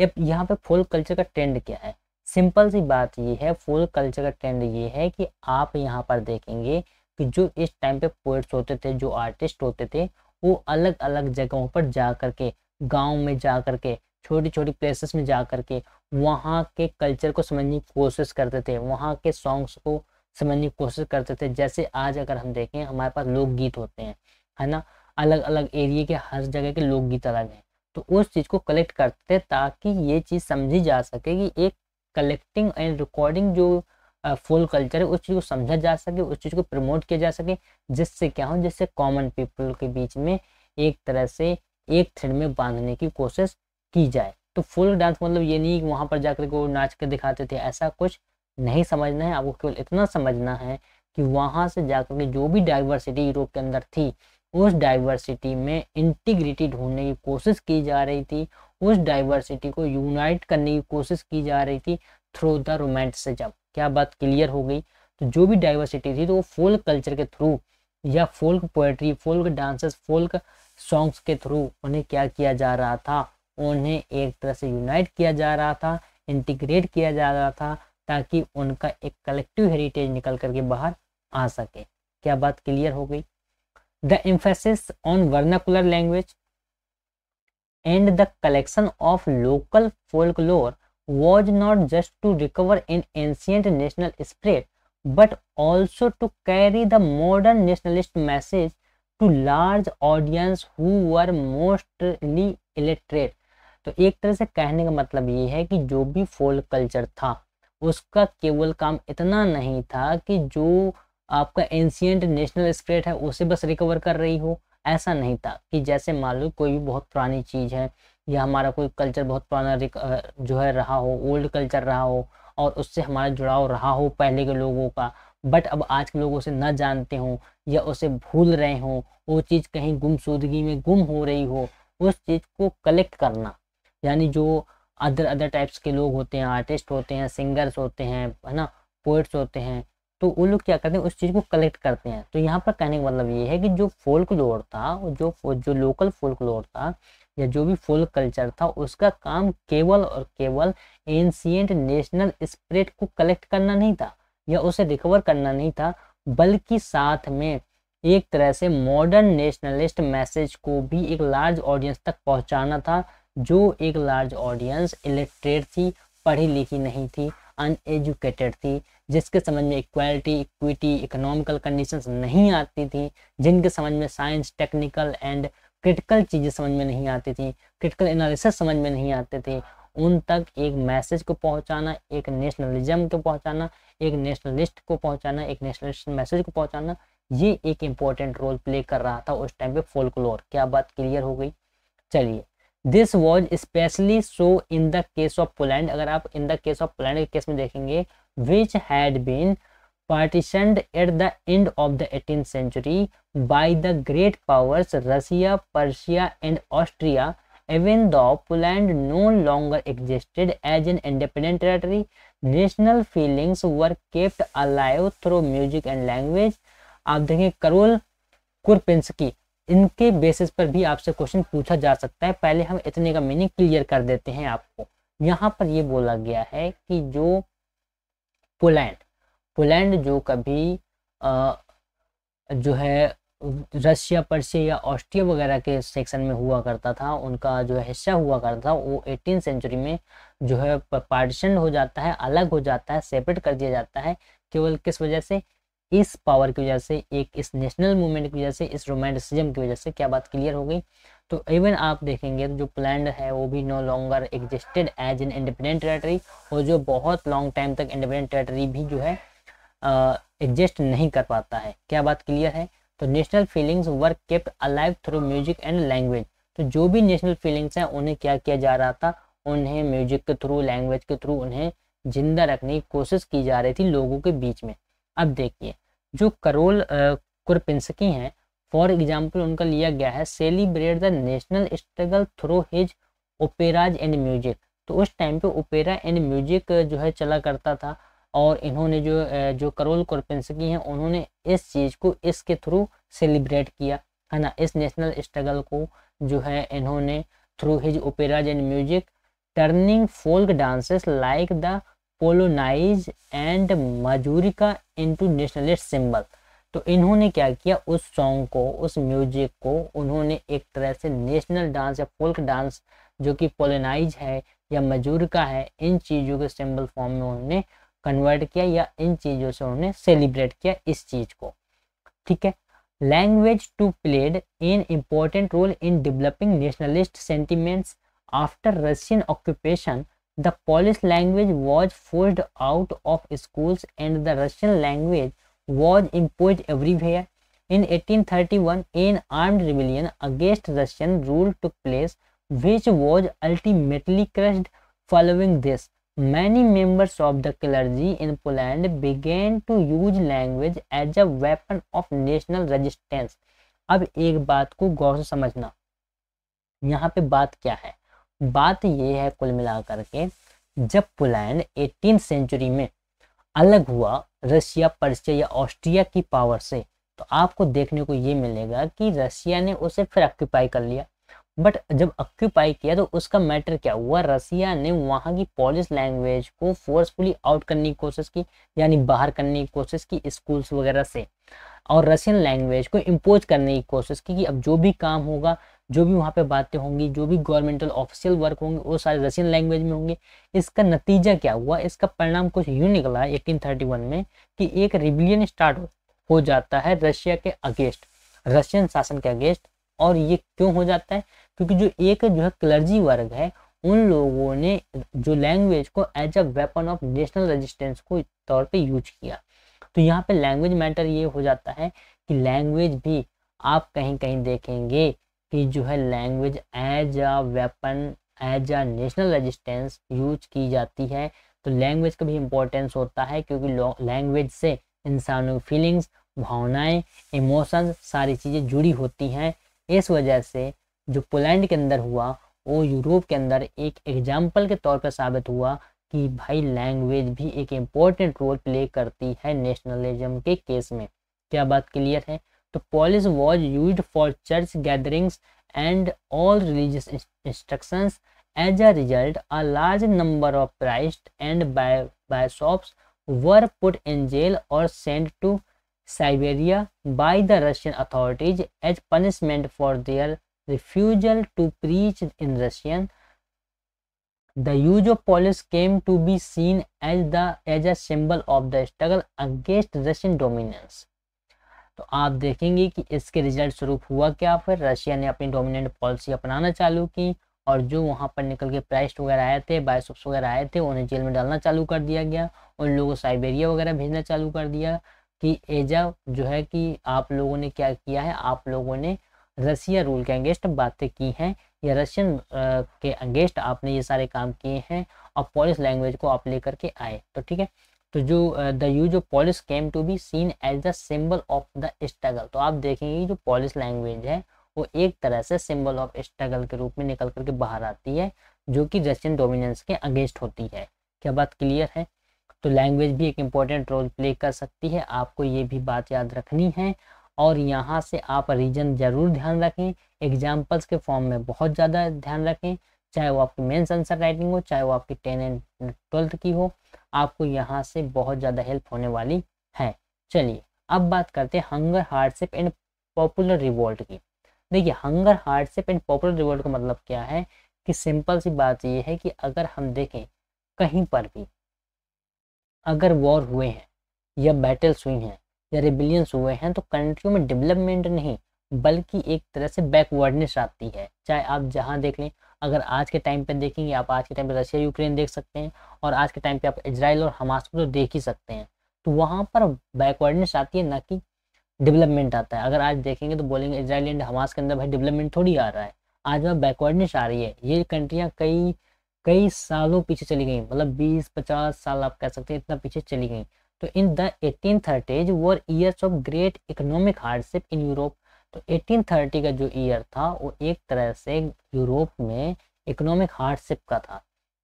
ये यहाँ पे फुल कल्चर का ट्रेंड क्या है सिंपल सी बात ये है फुल कल्चर का ट्रेंड ये है कि आप यहाँ पर देखेंगे कि जो इस टाइम पे पोइट्स होते थे जो आर्टिस्ट होते थे वो अलग अलग जगहों पर जा कर के गाँव में जा कर के छोटी छोटी प्लेसेस में जा कर के वहाँ के कल्चर को समझने की कोशिश करते थे वहाँ के सॉन्ग्स को समझने की कोशिश करते थे जैसे आज अगर हम देखें हमारे पास लोकगीत होते हैं है ना अलग अलग एरिए के हर जगह के लोकगीत अलग हैं तो उस चीज़ को कलेक्ट करते ताकि ये चीज़ समझी जा सके कि एक कलेक्टिंग एंड रिकॉर्डिंग जो फुल कल्चर है उस चीज़ को समझा जा सके उस चीज़ को प्रमोट किया जा सके जिससे क्या हो जिससे कॉमन पीपल के बीच में एक तरह से एक थ्रेड में बांधने की कोशिश की जाए तो फुल डांस मतलब ये नहीं कि वहाँ पर जाकर वो नाच कर दिखाते थे ऐसा कुछ नहीं समझना है आपको केवल इतना समझना है कि वहाँ से जाकर के जो भी डाइवर्सिटी यूरोप के अंदर थी उस डाइवर्सिटी में इंटीग्रिटी ढूंढने की कोशिश की जा रही थी उस डाइवर्सिटी को यूनाइट करने की कोशिश की जा रही थी थ्रू द रोमांटिसिज्म क्या बात क्लियर हो गई तो जो भी डाइवर्सिटी थी तो वो फोल्क कल्चर के थ्रू या folk poetry folk dances folk songs के थ्रू उन्हें क्या किया जा रहा था उन्हें एक तरह से यूनाइट किया जा रहा था इंटीग्रेट किया जा रहा था ताकि उनका एक कलेक्टिव हेरिटेज निकल करके बाहर आ सके क्या बात क्लियर हो गई the emphasis on vernacular language and the collection of local folklore was not just to recover in ancient national spirit but also to carry the modern nationalist message to large audience who are mostly illiterate तो एक तरह से कहने का मतलब ये है कि जो भी फोल्क कल्चर था उसका केवल काम इतना नहीं था कि जो आपका एंशियंट नेशनल स्प्रेट है उसे बस रिकवर कर रही हो ऐसा नहीं था कि जैसे मान लो कोई भी बहुत पुरानी चीज़ है या हमारा कोई कल्चर बहुत पुराना जो है रहा हो ओल्ड कल्चर रहा हो और उससे हमारा जुड़ाव रहा हो पहले के लोगों का बट अब आज के लोग उसे न जानते हों या उसे भूल रहे हों वो चीज़ कहीं गुमशुदगी में गुम हो रही हो उस चीज़ को कलेक्ट करना यानी जो अदर अदर टाइप्स के लोग होते हैं आर्टिस्ट होते हैं सिंगर्स होते हैं है ना पोइट्स होते हैं तो वो लोग क्या करते हैं उस चीज़ को कलेक्ट करते हैं तो यहाँ पर कहने का मतलब ये है कि जो फोल्क लोर था जो जो लोकल फोल्क लोर था या जो भी फोल्क कल्चर था उसका काम केवल और केवल एंशियंट नेशनल स्प्रिट को कलेक्ट करना नहीं था या उसे रिकवर करना नहीं था बल्कि साथ में एक तरह से मॉडर्न नेशनलिस्ट मैसेज को भी एक लार्ज ऑडियंस तक पहुँचाना था जो एक लार्ज ऑडियंस इलेक्ट्रेट थी पढ़ी लिखी नहीं थी अनएजुकेटेड थी जिसके समझ में इक्वालिटी इक्विटी इकोनॉमिकल कंडीशंस नहीं आती थी जिनके समझ में साइंस टेक्निकल एंड क्रिटिकल चीज़ें समझ में नहीं आती थी क्रिटिकल एनालिसिस समझ में नहीं आते थे उन तक एक मैसेज को पहुंचाना एक नेशनलिज्म को पहुंचाना एक नेशनलिस्ट को पहुंचाना एक नेशनलिस्ट मैसेज को पहुंचाना ये एक इम्पॉर्टेंट रोल प्ले कर रहा था उस टाइम पे फोल्कलोर क्या बात क्लियर हो गई चलिए this was especially so in the case of Poland अगर आप in the case of Poland case में देखेंगे which had been partition at the end of the eighteen century by the great powers Russia Persia and Austria even the Poland no longer existed as an independent territory national feelings were kept alive through music and language आप देखें करोल कुरपिंसकी इनके basis पर भी आपसे question पूछा जा सकता है पहले हम इतने का मीनिंग क्लियर कर देते हैं आपको यहाँ पर ये बोला गया है कि जो पोलैंड पोलैंड जो कभी आ, जो है रशिया पर्शिया या ऑस्ट्रिया वगैरह के सेक्शन में हुआ करता था उनका जो हिस्सा हुआ करता था वो एटीन सेंचुरी में जो है पार्टीशन हो जाता है अलग हो जाता है सेपरेट कर दिया जाता है केवल किस वजह से इस पावर की वजह से एक इस नेशनल मूवमेंट की वजह से इस रोमांटिसिज्म की वजह से क्या बात क्लियर हो गई तो इवन आप देखेंगे जो प्लैंड है वो भी no longer existed as an independent territory और जो बहुत लॉन्ग टाइम तक इंडिपेंडेंट टेरेटरी भी जो है एग्जिस्ट नहीं कर पाता है क्या बात क्लियर है तो national feelings work kept alive through music and language तो जो भी नेशनल फीलिंग्स हैं उन्हें क्या किया जा रहा था उन्हें म्यूजिक के थ्रू लैंग्वेज के थ्रू उन्हें जिंदा रखने की कोशिश की जा रही थी लोगों के बीच में अब देखिए जो करोल कुरपिंसकी हैं फॉर एग्जाम्पल उनका लिया गया है celebrate the national struggle through his operas and music तो उस टाइम पे ओपेरा एंड म्यूजिक जो है चला करता था और इन्होंने जो जो करोल कुरपिंसकी हैं उन्होंने इस चीज़ को इसके थ्रू सेलिब्रेट किया है ना इस नेशनल स्ट्रगल को जो है इन्होंने through his operas and music turning folk dances like the polonaise and mazurka into nationalist symbol तो इन्होंने क्या किया उस सॉन्ग को उस म्यूजिक को उन्होंने एक तरह से नेशनल डांस या फोल्क डांस जो कि पोलोनाइज है या मजूरिका है इन चीज़ों के सिंबल फॉर्म में उन्होंने कन्वर्ट किया या इन चीज़ों से उन्होंने सेलिब्रेट किया इस चीज़ को ठीक है language too played in important role in developing nationalist sentiments after Russian occupation The Polish language was forced out of schools and the Russian language was imposed everywhere. In 1831, an armed rebellion against Russian rule took place, which was ultimately crushed. Following this, many members of the clergy in Poland began to use language as a weapon of national resistance. अब एक बात को गौर से समझना यहाँ पे बात क्या है बात यह है कुल मिलाकर के जब पोलैंड एटीन सेंचुरी में अलग हुआ रशिया परसिया या ऑस्ट्रिया की पावर से तो आपको देखने को ये मिलेगा कि रशिया ने उसे फिर ऑक्यूपाई कर लिया बट जब ऑक्यूपाई किया तो उसका मैटर क्या हुआ रसिया ने वहाँ की पॉलिश लैंग्वेज को फोर्सफुली आउट करने की कोशिश की यानी बाहर करने की कोशिश की स्कूल्स वगैरह से और रशियन लैंग्वेज को इम्पोज करने की कोशिश की कि अब जो भी काम होगा जो भी वहाँ पे बातें होंगी जो भी गवर्नमेंटल ऑफिशियल वर्क होंगे वो सारे रशियन लैंग्वेज में होंगे इसका नतीजा क्या हुआ इसका परिणाम कुछ यूँ निकला 1831 में कि एक रिबिलियन स्टार्ट हो जाता है रशिया के अगेंस्ट रशियन शासन के अगेंस्ट और ये क्यों हो जाता है क्योंकि जो एक जो है क्लर्जी वर्ग है उन लोगों ने जो लैंग्वेज को as a weapon of national resistance को तौर पे यूज किया तो यहाँ पे लैंग्वेज मैटर ये हो जाता है कि लैंग्वेज भी आप कहीं कहीं देखेंगे कि जो है language as a weapon as a national resistance use की जाती है तो लैंग्वेज का भी इम्पोर्टेंस होता है क्योंकि लैंग्वेज से इंसानों की फीलिंग्स भावनाएं इमोशंस सारी चीज़ें जुड़ी होती हैं इस वजह से जो पोलैंड के अंदर हुआ वो यूरोप के अंदर एक एग्जाम्पल के तौर पर साबित हुआ कि भाई लैंग्वेज भी एक इम्पोर्टेंट रोल प्ले करती है नेशनलिज्म के केस में क्या बात क्लियर है The police was used for church gatherings and all religious instructions. As a result, a large number of priests and bishops were put in jail or sent to Siberia by the Russian authorities as punishment for their refusal to preach in Russian. The use of police came to be seen as, the, as a symbol of the struggle against Russian dominance. तो आप देखेंगे कि इसके result स्वरूप हुआ क्या फिर Russia ने अपनी डोमिनेंट पॉलिसी अपनाना चालू की और जो वहाँ पर निकल के प्राइस्ट वगैरह आए थे बायोसॉप्स वगैरह आए थे उन्हें जेल में डालना चालू कर दिया गया उन लोगों को साइबेरिया वगैरह भेजना चालू कर दिया कि एजा जो है कि आप लोगों ने क्या किया है आप लोगों ने रसिया रूल के अंगेंस्ट बातें की हैं या रशियन के अंगेंस्ट आपने ये सारे काम किए हैं और पॉलिस लैंग्वेज को आप लेकर के आए तो ठीक है तो जो the use of Polish came to be seen as the symbol of the struggle तो आप देखेंगे जो पॉलिस लैंग्वेज है वो एक तरह से सिंबल ऑफ स्ट्रगल के रूप में निकल करके बाहर आती है जो कि रशियन डोमिनेंस के अगेंस्ट होती है क्या बात क्लियर है तो लैंग्वेज भी एक इम्पॉर्टेंट रोल प्ले कर सकती है आपको ये भी बात याद रखनी है और यहाँ से आप रीजन ज़रूर ध्यान रखें एग्जाम्पल्स के फॉर्म में बहुत ज़्यादा ध्यान रखें चाहे वो आपकी मेन्स आंसर राइटिंग हो चाहे वो आपकी टेन एंड ट्वेल्थ की हो आपको यहाँ से बहुत ज़्यादा हेल्प होने वाली है चलिए अब बात करते हैं hunger hardship and popular revolt की देखिए hunger hardship and popular revolt का मतलब क्या है कि सिंपल सी बात ये है कि अगर हम देखें कहीं पर भी अगर वॉर हुए हैं या बैटल्स हुई हैं या रिबिलियंस हुए हैं तो कंट्रियों में डेवलपमेंट नहीं बल्कि एक तरह से बैकवर्डनेस आती है चाहे आप जहाँ देख लें अगर आज के टाइम पे देखेंगे आप आज के टाइम पे रशिया यूक्रेन देख सकते हैं और आज के टाइम पे आप इसराइल और हमास को तो देख ही सकते हैं तो वहाँ पर बैकवर्डनेस आती है ना कि डेवलपमेंट आता है अगर आज देखेंगे तो बोलेंगे इसराइल एंड हमास के अंदर भाई डेवलपमेंट थोड़ी आ रहा है आज वहाँ बैकवर्डनेस आ रही है ये कंट्रियाँ कई कई सालों पीछे चली गई मतलब बीस पचास साल आप कह सकते हैं इतना पीछे चली गई तो in the eighteen thirties were years of great economic hardship in Europe तो 1830 का जो ईयर था वो एक तरह से यूरोप में इकोनॉमिक हार्डशिप का था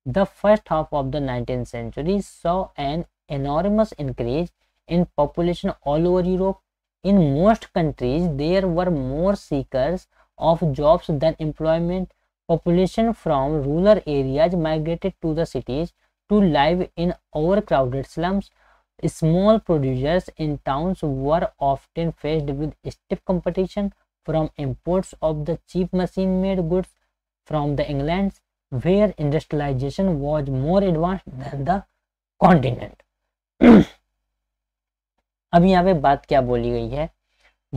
the first half of the nineteen century saw an enormous increase in population all over Europe in most countries there were more seekers of jobs than employment population from rural areas migrated to the cities to live in overcrowded slums small producers in towns were often faced with stiff competition from imports of the cheap machine made goods from the England where industrialization was more advanced than the continent. [CLEARS THROAT] अब यहाँ पे बात क्या बोली गई है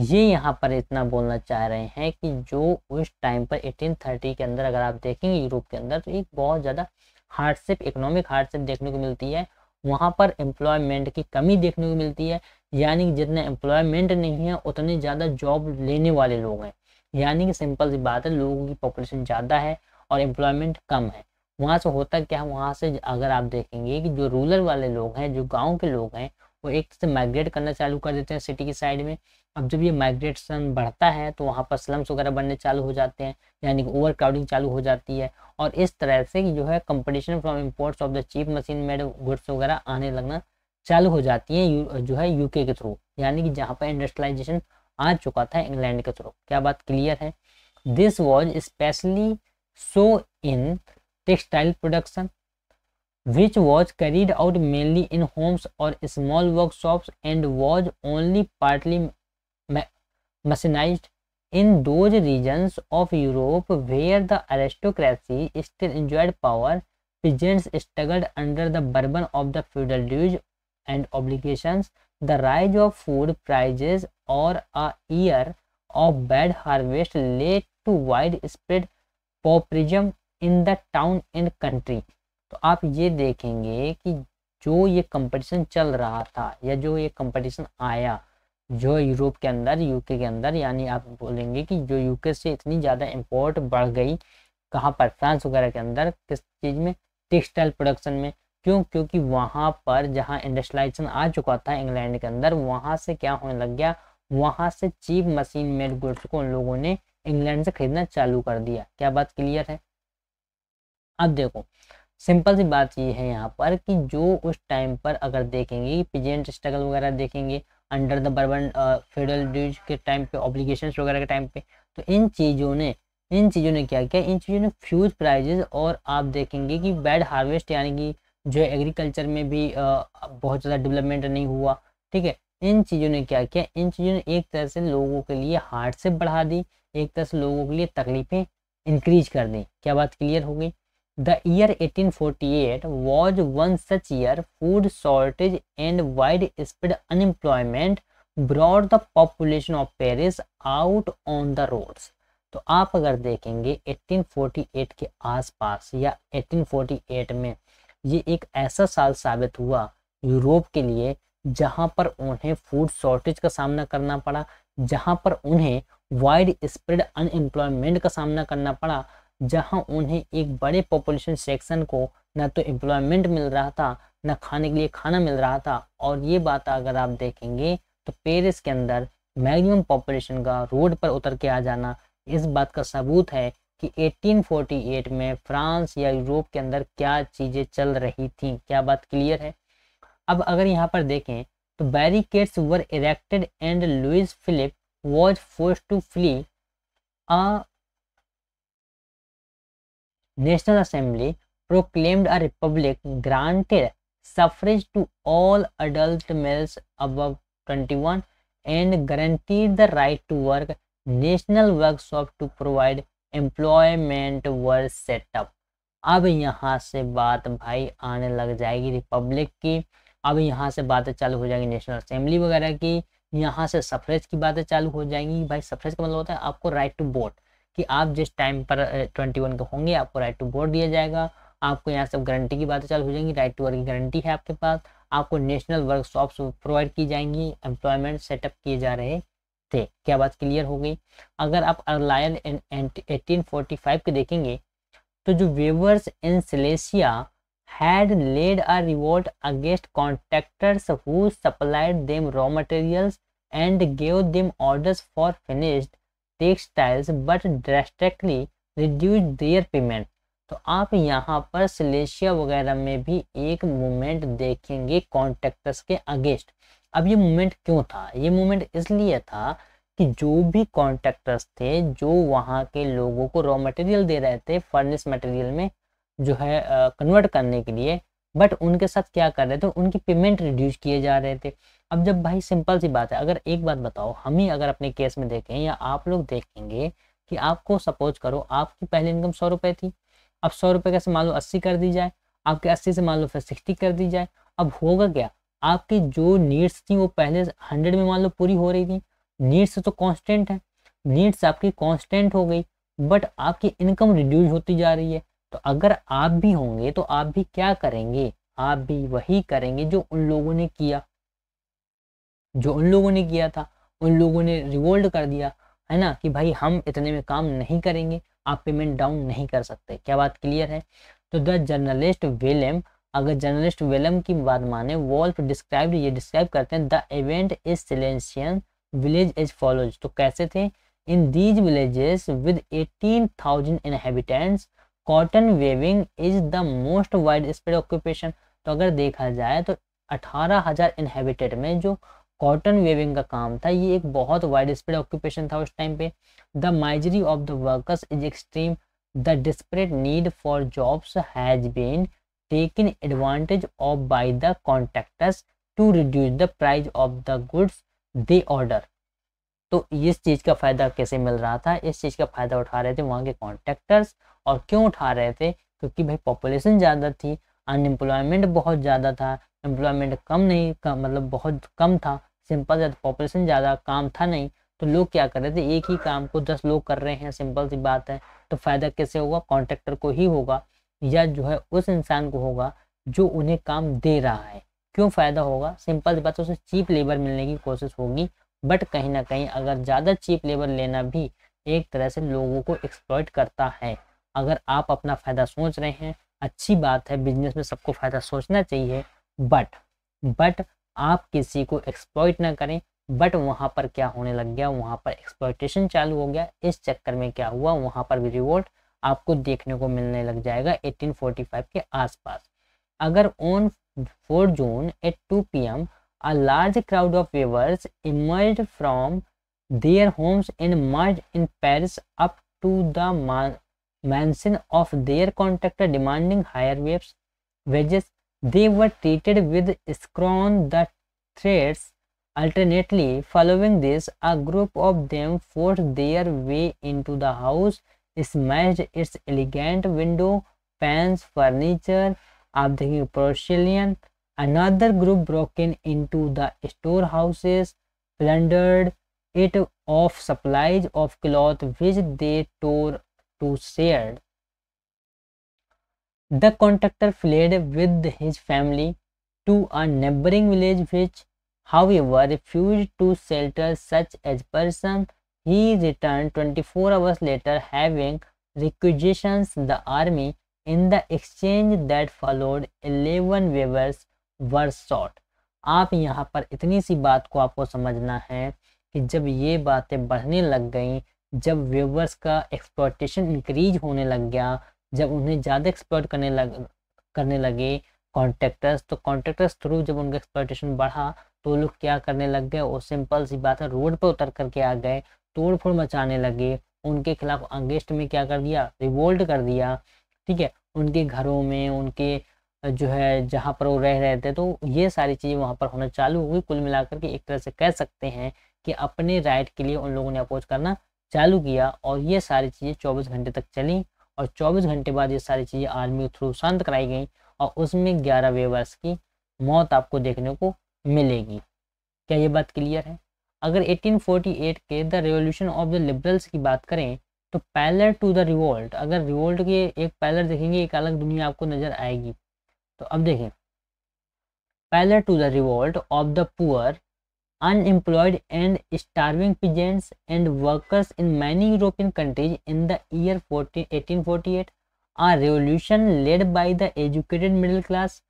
ये यहाँ पर इतना बोलना चाह रहे हैं कि जो उस टाइम पर 1830 के अंदर अगर आप देखेंगे यूरोप के अंदर तो एक बहुत ज़्यादा हार्डशिप इकोनॉमिक हार्डशिप देखने को मिलती है वहाँ पर एम्प्लॉयमेंट की कमी देखने को मिलती है यानी जितने एम्प्लॉयमेंट नहीं है उतने ज़्यादा जॉब लेने वाले लोग हैं यानी कि सिंपल सी बात है लोगों की पॉपुलेशन ज़्यादा है और एम्प्लॉयमेंट कम है वहाँ से होता क्या वहाँ से अगर आप देखेंगे कि जो रूरल वाले लोग हैं जो गाँव के लोग हैं वो एक से माइग्रेट करना चालू कर देते हैं सिटी की साइड में अब जब ये माइग्रेशन बढ़ता है तो वहाँ पर स्लम्स वगैरह बनने चालू हो जाते हैं यानी कि ओवर क्राउडिंग चालू हो जाती है और इस तरह से जो है competition from imports of the cheap machine made goods वगैरह आने लगना चालू हो जाती है जो है यूके के थ्रू यानी कि जहाँ पर इंडस्ट्रियलाइजेशन आ चुका था इंग्लैंड के थ्रू क्या बात क्लियर है this was especially so in textile production which was carried out mainly in homes और small workshop and was only partly mechanise in those region of Europe where the aristocracy still enjoyed power peasant struggle under the burden of the feudal dues and obligation the rise of food prices और year of bad harvest led to widespread pauperism in the town and country तो आप ये देखेंगे कि जो ये competition चल रहा था या जो ये कंपटीशन आया जो यूरोप के अंदर यूके के अंदर यानी आप बोलेंगे कि जो यूके से इतनी ज़्यादा इम्पोर्ट बढ़ गई कहाँ पर फ्रांस वगैरह के अंदर किस चीज़ में टेक्सटाइल प्रोडक्शन में क्यों क्योंकि वहां पर जहां इंडस्ट्रियलाइजेशन आ चुका था इंग्लैंड के अंदर वहां से क्या होने लग गया वहां से चीप मशीन मेड गुड्स को उन लोगों ने इंग्लैंड से खरीदना चालू कर दिया क्या बात क्लियर है अब देखो सिंपल सी बात ये है यहाँ पर कि जो उस टाइम पर अगर देखेंगे पिजेंट स्ट्रगल वगैरह देखेंगे under the burden federal dues के टाइम पे ऑब्लिगेशन वगैरह के टाइम पे तो इन चीज़ों ने इन चीज़ों ने क्या किया इन चीज़ों ने फ्यूज प्राइजेज और आप देखेंगे कि बैड हार्वेस्ट यानी कि जो है एग्रीकल्चर में भी बहुत ज़्यादा डेवलपमेंट नहीं हुआ ठीक है इन चीज़ों ने क्या किया इन चीज़ों ने एक तरह से लोगों के लिए से बढ़ा दी एक तरह से लोगों के लिए तकलीफें इंक्रीज कर दी क्या बात क्लियर हो गई the year 1848 was one such year food shortage and widespread unemployment brought the population of Paris out on the roads तो आप अगर देखेंगे 1848 के आसपास या 1848 में ये एक ऐसा साल साबित हुआ यूरोप के लिए जहां पर उन्हें फूड शॉर्टेज का सामना करना पड़ा जहां पर उन्हें वाइड स्प्रेड अनएम्प्लॉयमेंट का सामना करना पड़ा जहां उन्हें एक बड़े पॉपुलेशन सेक्शन को न तो एम्प्लॉयमेंट मिल रहा था न खाने के लिए खाना मिल रहा था और ये बात अगर आप देखेंगे तो पेरिस के अंदर मैक्सिमम पॉपुलेशन का रोड पर उतर के आ जाना इस बात का सबूत है कि 1848 में फ्रांस या यूरोप के अंदर क्या चीज़ें चल रही थी क्या बात क्लियर है अब अगर यहाँ पर देखें तो barricades were erected and Louis Philippe was force to flee national assembly proclaimed a republic granted suffrage to all adult males above twenty one and guaranteed the right to work national workshop to provide employment were set up अब यहाँ से बात भाई आने लग जाएगी Republic की अब यहाँ से बातें चालू हो जाएगी नेशनल असेंबली वगैरह की यहाँ से सफरेज की बातें चालू हो जाएंगी भाई सफरेज का मतलब होता है आपको राइट टू वोट कि आप जिस टाइम पर ट्वेंटी वन के होंगे आपको राइट टू वोट दिया जाएगा आपको यहाँ से गारंटी की बातें चालू हो जाएंगी राइट टू वर्क की गारंटी है आपके पास आपको नेशनल वर्कशॉप्स प्रोवाइड की जाएंगी एम्प्लॉयमेंट सेटअप किए जा रहे हैं थे क्या बात क्लियर हो गई अगर आप अर्लायन एटीन फोर्टी फाइव के देखेंगे तो जो weavers in Silesia had led a revolt against contractors who supplied them raw materials and gave them orders for finished textiles but drastically reduce their payment तो आप यहाँ पर सिलेशिया वगैरह में भी एक मूवमेंट देखेंगे कॉन्ट्रेक्टर्स के अगेंस्ट अब ये मूवमेंट क्यों था ये मूवमेंट इसलिए था कि जो भी कॉन्ट्रेक्टर्स थे जो वहाँ के लोगों को रॉ मटेरियल दे रहे थे फर्निस मटेरियल में जो है कन्वर्ट करने के लिए बट उनके साथ क्या कर रहे थे उनकी पेमेंट रिड्यूस किए जा रहे थे अब जब भाई सिंपल सी बात है अगर एक बात बताओ हम ही अगर अपने केस में देखें या आप लोग देखेंगे कि आपको सपोज करो आपकी पहली इनकम सौ रुपये थी अब सौ रुपये कैसे मान लो अस्सी कर दी जाए आपके अस्सी से मान लो फिर सिक्सटी कर दी जाए अब होगा क्या आपकी जो नीड्स थी वो पहले हंड्रेड में मान लो पूरी हो रही थी नीड्स तो कांस्टेंट है नीड्स आपकी कांस्टेंट हो गई बट आपकी इनकम रिड्यूस होती जा रही है तो अगर आप भी होंगे तो आप भी क्या करेंगे आप भी वही करेंगे जो उन लोगों ने किया जो उन लोगों ने किया था उन लोगों ने रिवोल्ट कर दिया है ना कि भाई हम इतने में काम नहीं करेंगे आप पेमेंट डाउन नहीं कर सकते क्या बात क्लियर है तो द जर्नलिस्ट विलियम अगर जर्नलिस्ट विलम की बात माने वॉल्फ डिस्क्राइब ये डिस्क्राइब करते हैं the event is Silesian village is follows तो कैसे थे in these villages with 18,000 inhabitants cotton weaving is the most widespread occupation तो अगर देखा जाए तो 18,000 इनहेबिटेड में जो कॉटन वेविंग का काम था ये एक बहुत वाइड स्प्रेड ऑक्यूपेशन था उस टाइम पे the misery of the workers is extreme the desperate need for jobs has been taken advantage of by the contractors to reduce the price of the goods they order तो इस चीज़ का फ़ायदा कैसे मिल रहा था इस चीज़ का फ़ायदा उठा रहे थे वहाँ के कॉन्ट्रैक्टर्स और क्यों उठा रहे थे क्योंकि भाई पॉपुलेशन ज़्यादा थी अनएम्प्लॉयमेंट बहुत ज़्यादा था एम्प्लॉयमेंट कम नहीं कम मतलब बहुत कम था सिंपल ज़्यादा पॉपुलेशन ज़्यादा काम था नहीं तो लोग क्या कर रहे थे एक ही काम को दस लोग कर रहे हैं सिंपल सी बात है तो फ़ायदा कैसे होगा कॉन्ट्रैक्टर को ही होगा या जो है उस इंसान को होगा जो उन्हें काम दे रहा है क्यों फ़ायदा होगा सिंपल बात उसे चीप लेबर मिलने की कोशिश होगी बट कहीं ना कहीं अगर ज़्यादा चीप लेबर लेना भी एक तरह से लोगों को एक्सप्लॉयट करता है अगर आप अपना फ़ायदा सोच रहे हैं अच्छी बात है बिजनेस में सबको फ़ायदा सोचना चाहिए बट बट आप किसी को एक्सप्लॉयट ना करें बट वहाँ पर क्या होने लग गया वहाँ पर एक्सप्लॉयटेशन चालू हो गया इस चक्कर में क्या हुआ वहाँ पर भी रिवोल्ट आपको देखने को मिलने लग जाएगा 1845 के आसपास अगर on 4 June at two p m a large crowd of weavers emerge from their homes in merge in pairs up to the mansion of their contractor demanding higher waves wages they were treated with scorn the threats alternately following this a group of them force their way into the house smashed its elegant window panes, furniture of the Porcelain. Another group broke into the storehouses, plundered it of supplies of cloth which they tore to shreds. The contractor fled with his family to a neighboring village which, however, refused to shelter such a person He returned 24 hours later having requisitions the army. In the exchange that followed, 11 waivers were shot. आप यहाँ पर इतनी सी बात को आपको समझना है कि जब ये बातें बढ़ने लग गई जब व्यूवर्स का एक्सप्लॉटेशन इंक्रीज होने लग गया जब उन्हें ज़्यादा एक्सपोर्ट करने लग करने लगे कॉन्ट्रेक्टर्स तो कॉन्ट्रेक्टर्स थ्रू जब उनका एक्सपोर्टेशन बढ़ा तो लोग क्या करने लग गए और सिंपल सी बात है रोड पर उतर करके आ गए तोड़फोड़ मचाने लगे उनके खिलाफ अंगेस्ट में क्या कर दिया रिवोल्ट कर दिया ठीक है उनके घरों में उनके जो है जहाँ पर वो रह रहे थे तो ये सारी चीज़ें वहाँ पर होना चालू हो गई कुल मिलाकर के एक तरह से कह सकते हैं कि अपने राइट के लिए उन लोगों ने अपोज करना चालू किया और ये सारी चीज़ें चौबीस घंटे तक चली और चौबीस घंटे बाद ये सारी चीज़ें आर्मी थ्रू शांत कराई गई और उसमें ग्यारह वेवर्स की मौत आपको देखने को मिलेगी क्या ये बात क्लियर है अगर 1848 के the revolution of the liberals की बात करें तो पैलर टू द रिवॉल्ट अगर रिवॉल्ट के एक पैलर देखेंगे एक अलग दुनिया आपको नजर आएगी तो अब देखें parallel to the revolt of the poor unemployed and starving peasants and workers in many European countries in the year eighteen forty eight a revolution led by the educated middle class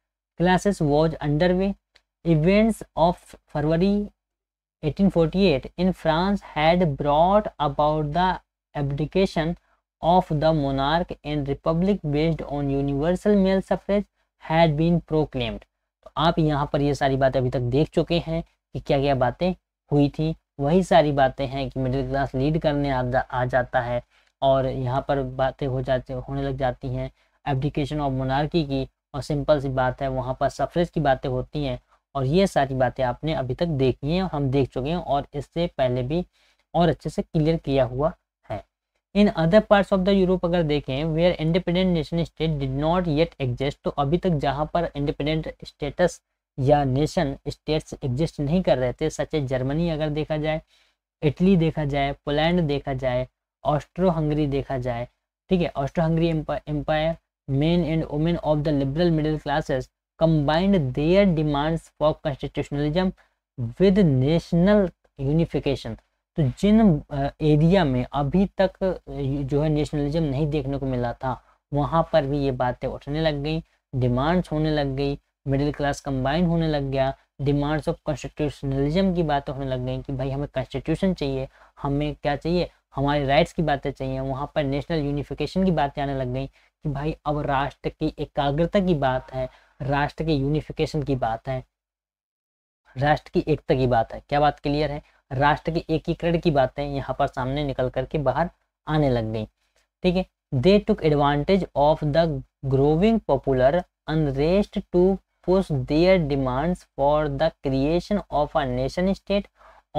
classes was under way events of February 1848 in France had brought about the abdication of the monarch and republic based on universal male suffrage had been proclaimed. तो आप यहाँ पर ये सारी बातें अभी तक देख चुके हैं कि क्या क्या बातें हुई थी वही सारी बातें हैं कि मिडिल क्लास लीड करने आ, जा, आ जाता है और यहाँ पर बातें हो जाती होने लग जाती हैं एब्डिकेशन ऑफ मोनार्की की और सिंपल सी बात है वहाँ पर सफरेज की बातें होती हैं और ये सारी बातें आपने अभी तक देखी हैं और हम देख चुके हैं और इससे पहले भी और अच्छे से क्लियर किया हुआ है in other parts of the Europe अगर देखें where independent nation state did not yet exist तो अभी तक जहाँ पर इंडिपेंडेंट स्टेटस या नेशन स्टेट्स एग्जिस्ट नहीं कर रहे थे सच जर्मनी अगर देखा जाए इटली देखा जाए पोलैंड देखा जाए ऑस्ट्रो हंगरी देखा जाए ठीक है Austro Hungary empire men and women of the liberal middle classes combined their demands for constitutionalism with national unification तो जिन एरिया में अभी तक जो है नेशनलिज्म नहीं देखने को मिला था वहाँ पर भी ये बातें उठने लग गई डिमांड्स होने लग गई मिडिल क्लास कंबाइन होने लग गया डिमांड्स ऑफ कॉन्स्टिट्यूशनलिज्म की बातें होने लग गई कि भाई हमें कॉन्स्टिट्यूशन चाहिए हमें क्या चाहिए हमारे राइट्स की बातें चाहिए वहाँ पर नेशनल यूनिफिकेशन की बातें आने लग गई कि भाई अब राष्ट्र की एकाग्रता की बात है राष्ट्र की यूनिफिकेशन की बात है राष्ट्र की एकता की बात है क्या बात क्लियर है राष्ट्र के एकीकरण की बातें यहाँ पर सामने निकल करके बाहर आने लग गई ठीक है they took advantage of the growing popular unrest to push their demands for the creation of a nation state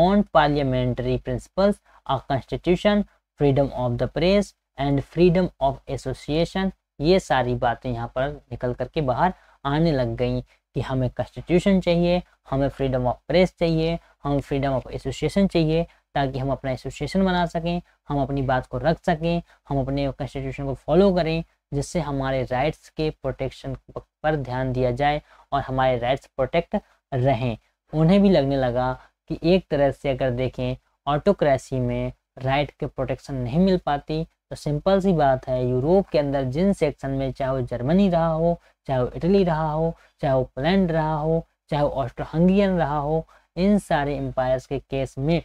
on parliamentary principles a constitution freedom of the press and freedom of association ये सारी बातें यहाँ पर निकल करके बाहर आने लग गई कि हमें कॉन्स्टिट्यूशन चाहिए हमें फ्रीडम ऑफ प्रेस चाहिए हमें फ्रीडम ऑफ एसोसिएशन चाहिए ताकि हम अपना एसोसिएशन बना सकें हम अपनी बात को रख सकें हम अपने कॉन्स्टिट्यूशन को फॉलो करें जिससे हमारे राइट्स के प्रोटेक्शन पर ध्यान दिया जाए और हमारे राइट्स प्रोटेक्ट रहें उन्हें भी लगने लगा कि एक तरह से अगर देखें ऑटोक्रेसी में राइट के प्रोटेक्शन नहीं मिल पाती तो सिंपल सी बात है यूरोप के अंदर जिन सेक्शन में चाहे वो जर्मनी रहा हो चाहे वो इटली रहा हो चाहे वो पोलैंड रहा हो चाहे वो ऑस्ट्रो हंगियन रहा हो इन सारे एम्पायर्स के केस में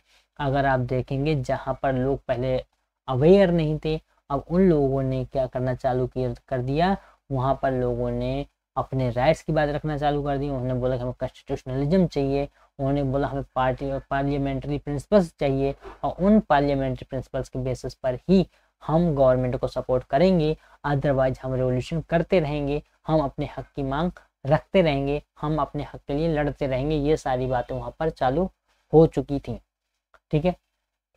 अगर आप देखेंगे जहाँ पर लोग पहले अवेयर नहीं थे अब उन लोगों ने क्या करना चालू किया कर दिया वहाँ पर लोगों ने अपने राइट्स की बात रखना चालू कर दी उन्होंने बोला कि हमें कॉन्स्टिट्यूशनलिज्म चाहिए उन्होंने बोला हमें पार्टी पार्लियामेंट्री प्रिंसिपल्स चाहिए और उन पार्लियामेंट्री प्रिंसिपल्स के बेसिस पर ही हम गवर्नमेंट को सपोर्ट करेंगे अदरवाइज हम रेवोल्यूशन करते रहेंगे हम अपने हक की मांग रखते रहेंगे हम अपने हक के लिए लड़ते रहेंगे ये सारी बातें वहाँ पर चालू हो चुकी थी ठीक है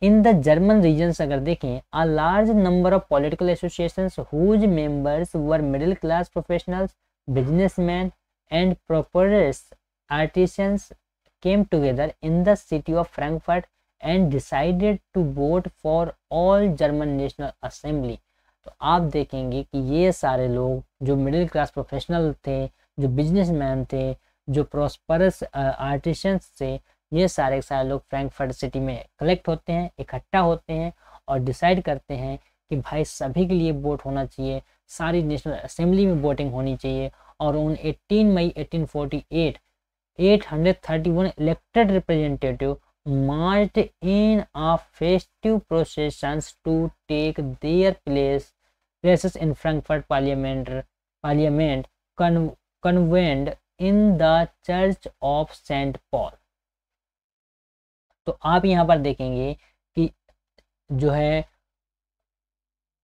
इन द जर्मन रीजन्स अगर देखें a large number of political association whose members were middle class professionals businessman and prosperous artisans came together in the city of Frankfurt and decided to vote for all German national assembly तो आप देखेंगे कि ये सारे लोग जो middle class professional थे जो बिजनेसमैन थे जो प्रॉस्परस आर्टिशंस uh, थे ये सारे सारे लोग फ्रैंकफर्ट सिटी में कलेक्ट होते हैं इकट्ठा होते हैं और डिसाइड करते हैं कि भाई सभी के लिए वोट होना चाहिए सारी नेशनल असेंबली में वोटिंग होनी चाहिए और उन 18 मई 1848 831 elected representative merged in a festive processions to take their place places in Frankfurt Parliament, Parliament con, convened in the Church of Saint Paul. तो आप यहाँ पर देखेंगे कि जो है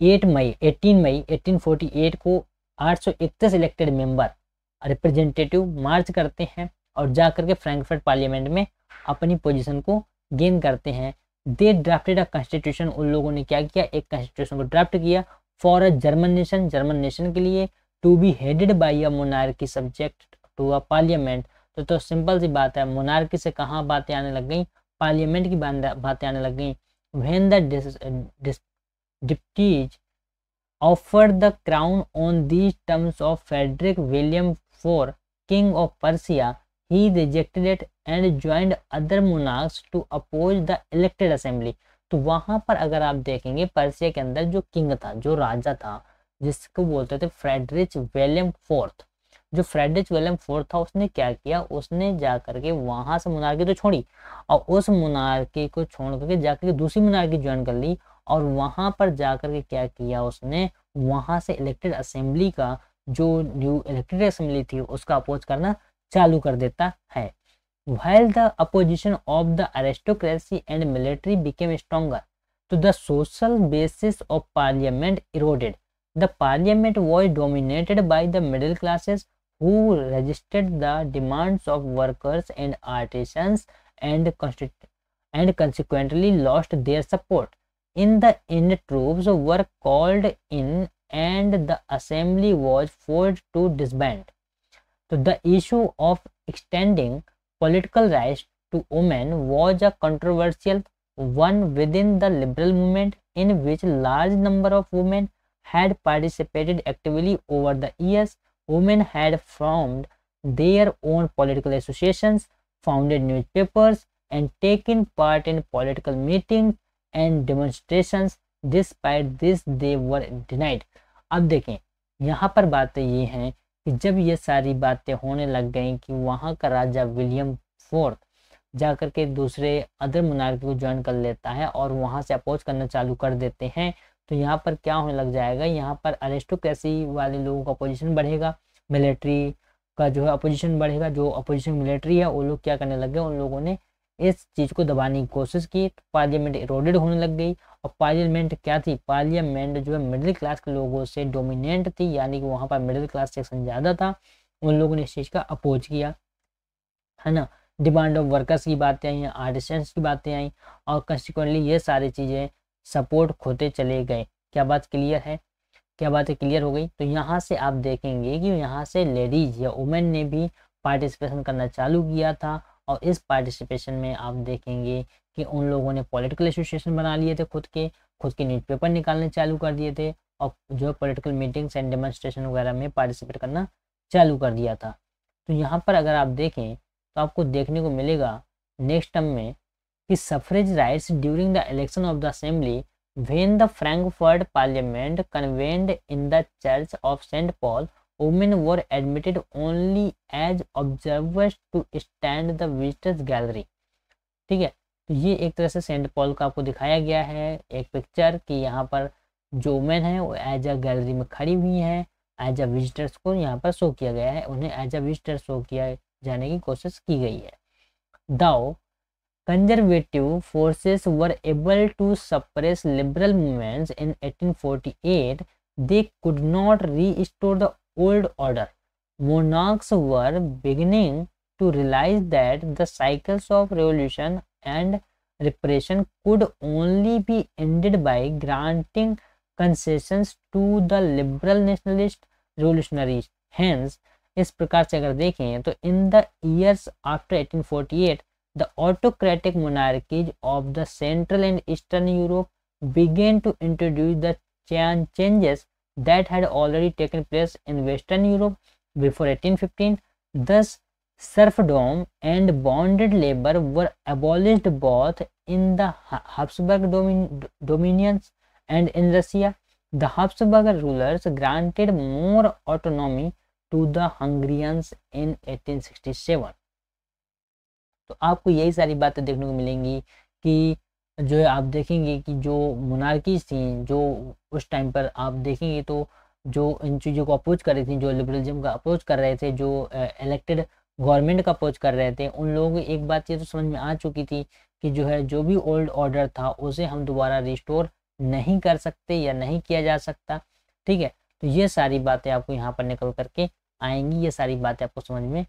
8 मई 18 मई 1848 को 831 इलेक्टेड मेंबर रिप्रेजेंटेटिव मार्च करते हैं और जा करके फ्रैंकफर्ट पार्लियामेंट में अपनी पोजिशन को गेन करते हैं दे ड्राफ्टेड अ कॉन्स्टिट्यूशन उन लोगों ने क्या किया एक कॉन्स्टिट्यूशन को ड्राफ्ट किया for a German nation German nation के लिए to be headed by a monarchy subject to a parliament तो तो सिंपल सी बात है मोनार्की से कहाँ बातें आने लग गई पार्लियामेंट की बातें आने लग गई when the deputies offer the crown on these terms of Frederick William four king of Persia he rejected it and joined other monarchs to oppose the elected assembly तो वहाँ पर अगर आप देखेंगे पर्सिया के अंदर जो किंग था जो राजा था जिसको बोलते थे फ्रेडरिच वेलियम फोर्थ जो फ्रेडरिच वेलियम फोर्थ था उसने क्या किया उसने जा करके वहाँ से मुनारकी तो छोड़ी और उस मुनारकी को छोड़ करके जा करके दूसरी मुनारकी ज्वाइन कर ली और वहाँ पर जा करके क्या किया उसने वहाँ से इलेक्टेड असेंबली का जो न्यू इलेक्टेड असेंबली थी उसका अपोज करना चालू कर देता है well the opposition of the aristocracy and military became stronger तो the social basis of parliament eroded the parliament was dominated by the middle classes who registered the demands of workers and artisans and and consequently lost their support in the in troops were called in and the assembly was forced to disband तो the issue of extending political right to women was a controversial one with within the liberal movement in which large number of women had participated actively over the years women had formed their own political association founded newspapers and take in part in political meeting and demonstration despite this denied अब देखें यहाँ पर बातें ये हैं कि जब ये सारी बातें होने लग गई कि वहाँ का राजा विलियम फोर्थ जाकर के दूसरे अदर मनार्की को ज्वाइन कर लेता है और वहाँ से अपोज करना चालू कर देते हैं तो यहाँ पर क्या होने लग जाएगा यहाँ पर अरेस्टोक्रेसी वाले लोगों का अपोजिशन बढ़ेगा मिलिट्री का जो है अपोजिशन बढ़ेगा जो अपोजिशन मिलिट्री है वो लोग क्या करने लग गए उन लोगों ने इस चीज़ को दबाने की कोशिश की पार्लियामेंट तो इरोडेड होने लग गई और पार्लियामेंट क्या थी पार्लियामेंट जो है मिडिल क्लास के लोगों से डोमिनेंट थी यानी कि वहाँ पर मिडिल क्लास सेक्शन ज़्यादा था उन लोगों ने इस चीज़ का अपोज किया है ना डिमांड ऑफ वर्कर्स की बातें आई आर्टिसंस की बातें आई और कंसिक्वेंटली ये सारी चीज़ें सपोर्ट खोते चले गए क्या बात क्लियर है क्या बातें क्लियर हो गई तो यहाँ से आप देखेंगे कि यहाँ से लेडीज या वुमेन ने भी पार्टिसिपेशन करना चालू किया था और इस पार्टिसिपेशन में आप देखेंगे कि उन लोगों ने पॉलिटिकल एसोसिएशन बना लिए थे खुद के खुद के न्यूज़पेपर निकालने चालू कर दिए थे और जो political political meetings and demonstration वगैरह में पार्टिसिपेट करना चालू कर दिया था तो यहाँ पर अगर आप देखें तो आपको देखने को मिलेगा नेक्स्ट टर्म में कि suffrage rights during the election of the assembly when the Frankfurt parliament convened in the church of Saint Paul women were admitted only as observers to stand the visitors gallery ठीक है तो ये एक तरह से Saint Paul का आपको दिखाया गया है एक पिक्चर कि यहाँ पर जो मैन है वो एज अ गैलरी में खड़ी हुई हैं एज अ विजिटर्स को यहाँ पर शो किया गया है उन्हें एज अ विजिटर शो किया जाने की कोशिश की गई है though conservative forces were able to suppress liberal movements in 1848 they could not restore the old order monarchs were beginning to realise that the cycles of revolution and repression could only be ended by granting concessions to the liberal nationalist revolutionaries. Hence, इस प्रकार से अगर देखें तो in the years after 1848 the autocratic monarchies of the central and eastern Europe began to introduce the changes that had already taken place in western europe before 1815 thus serfdom and bonded labor were abolished both in the Habsburg domin dominions and in Russia. The Habsburg rulers granted more autonomy to the Hungarians in 1867. तो आपको यही सारी बातें देखने को मिलेंगी कि जो है आप देखेंगे कि जो मोनार्कीज थी जो उस टाइम पर आप देखेंगे तो जो इन चीज़ों को अप्रोच कर रही थी जो लिबरलिज्म का अप्रोच कर रहे थे जो इलेक्टेड गवर्नमेंट का अप्रोच कर रहे थे उन लोगों को एक बात ये तो समझ में आ चुकी थी कि जो है जो भी ओल्ड ऑर्डर था उसे हम दोबारा रिस्टोर नहीं कर सकते या नहीं किया जा सकता ठीक है तो ये सारी बातें आपको यहाँ पर निकल करके आएंगी ये सारी बातें आपको समझ में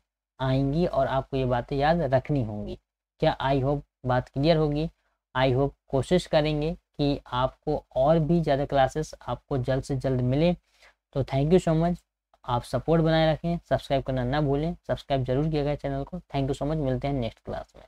आएंगी और आपको ये बातें याद रखनी होंगी क्या आई होप बात क्लियर होगी आई होप कोशिश करेंगे कि आपको और भी ज़्यादा क्लासेस आपको जल्द से जल्द मिले तो थैंक यू सो मच आप सपोर्ट बनाए रखें सब्सक्राइब करना ना भूलें सब्सक्राइब जरूर किया गया चैनल को थैंक यू सो मच मिलते हैं नेक्स्ट क्लास में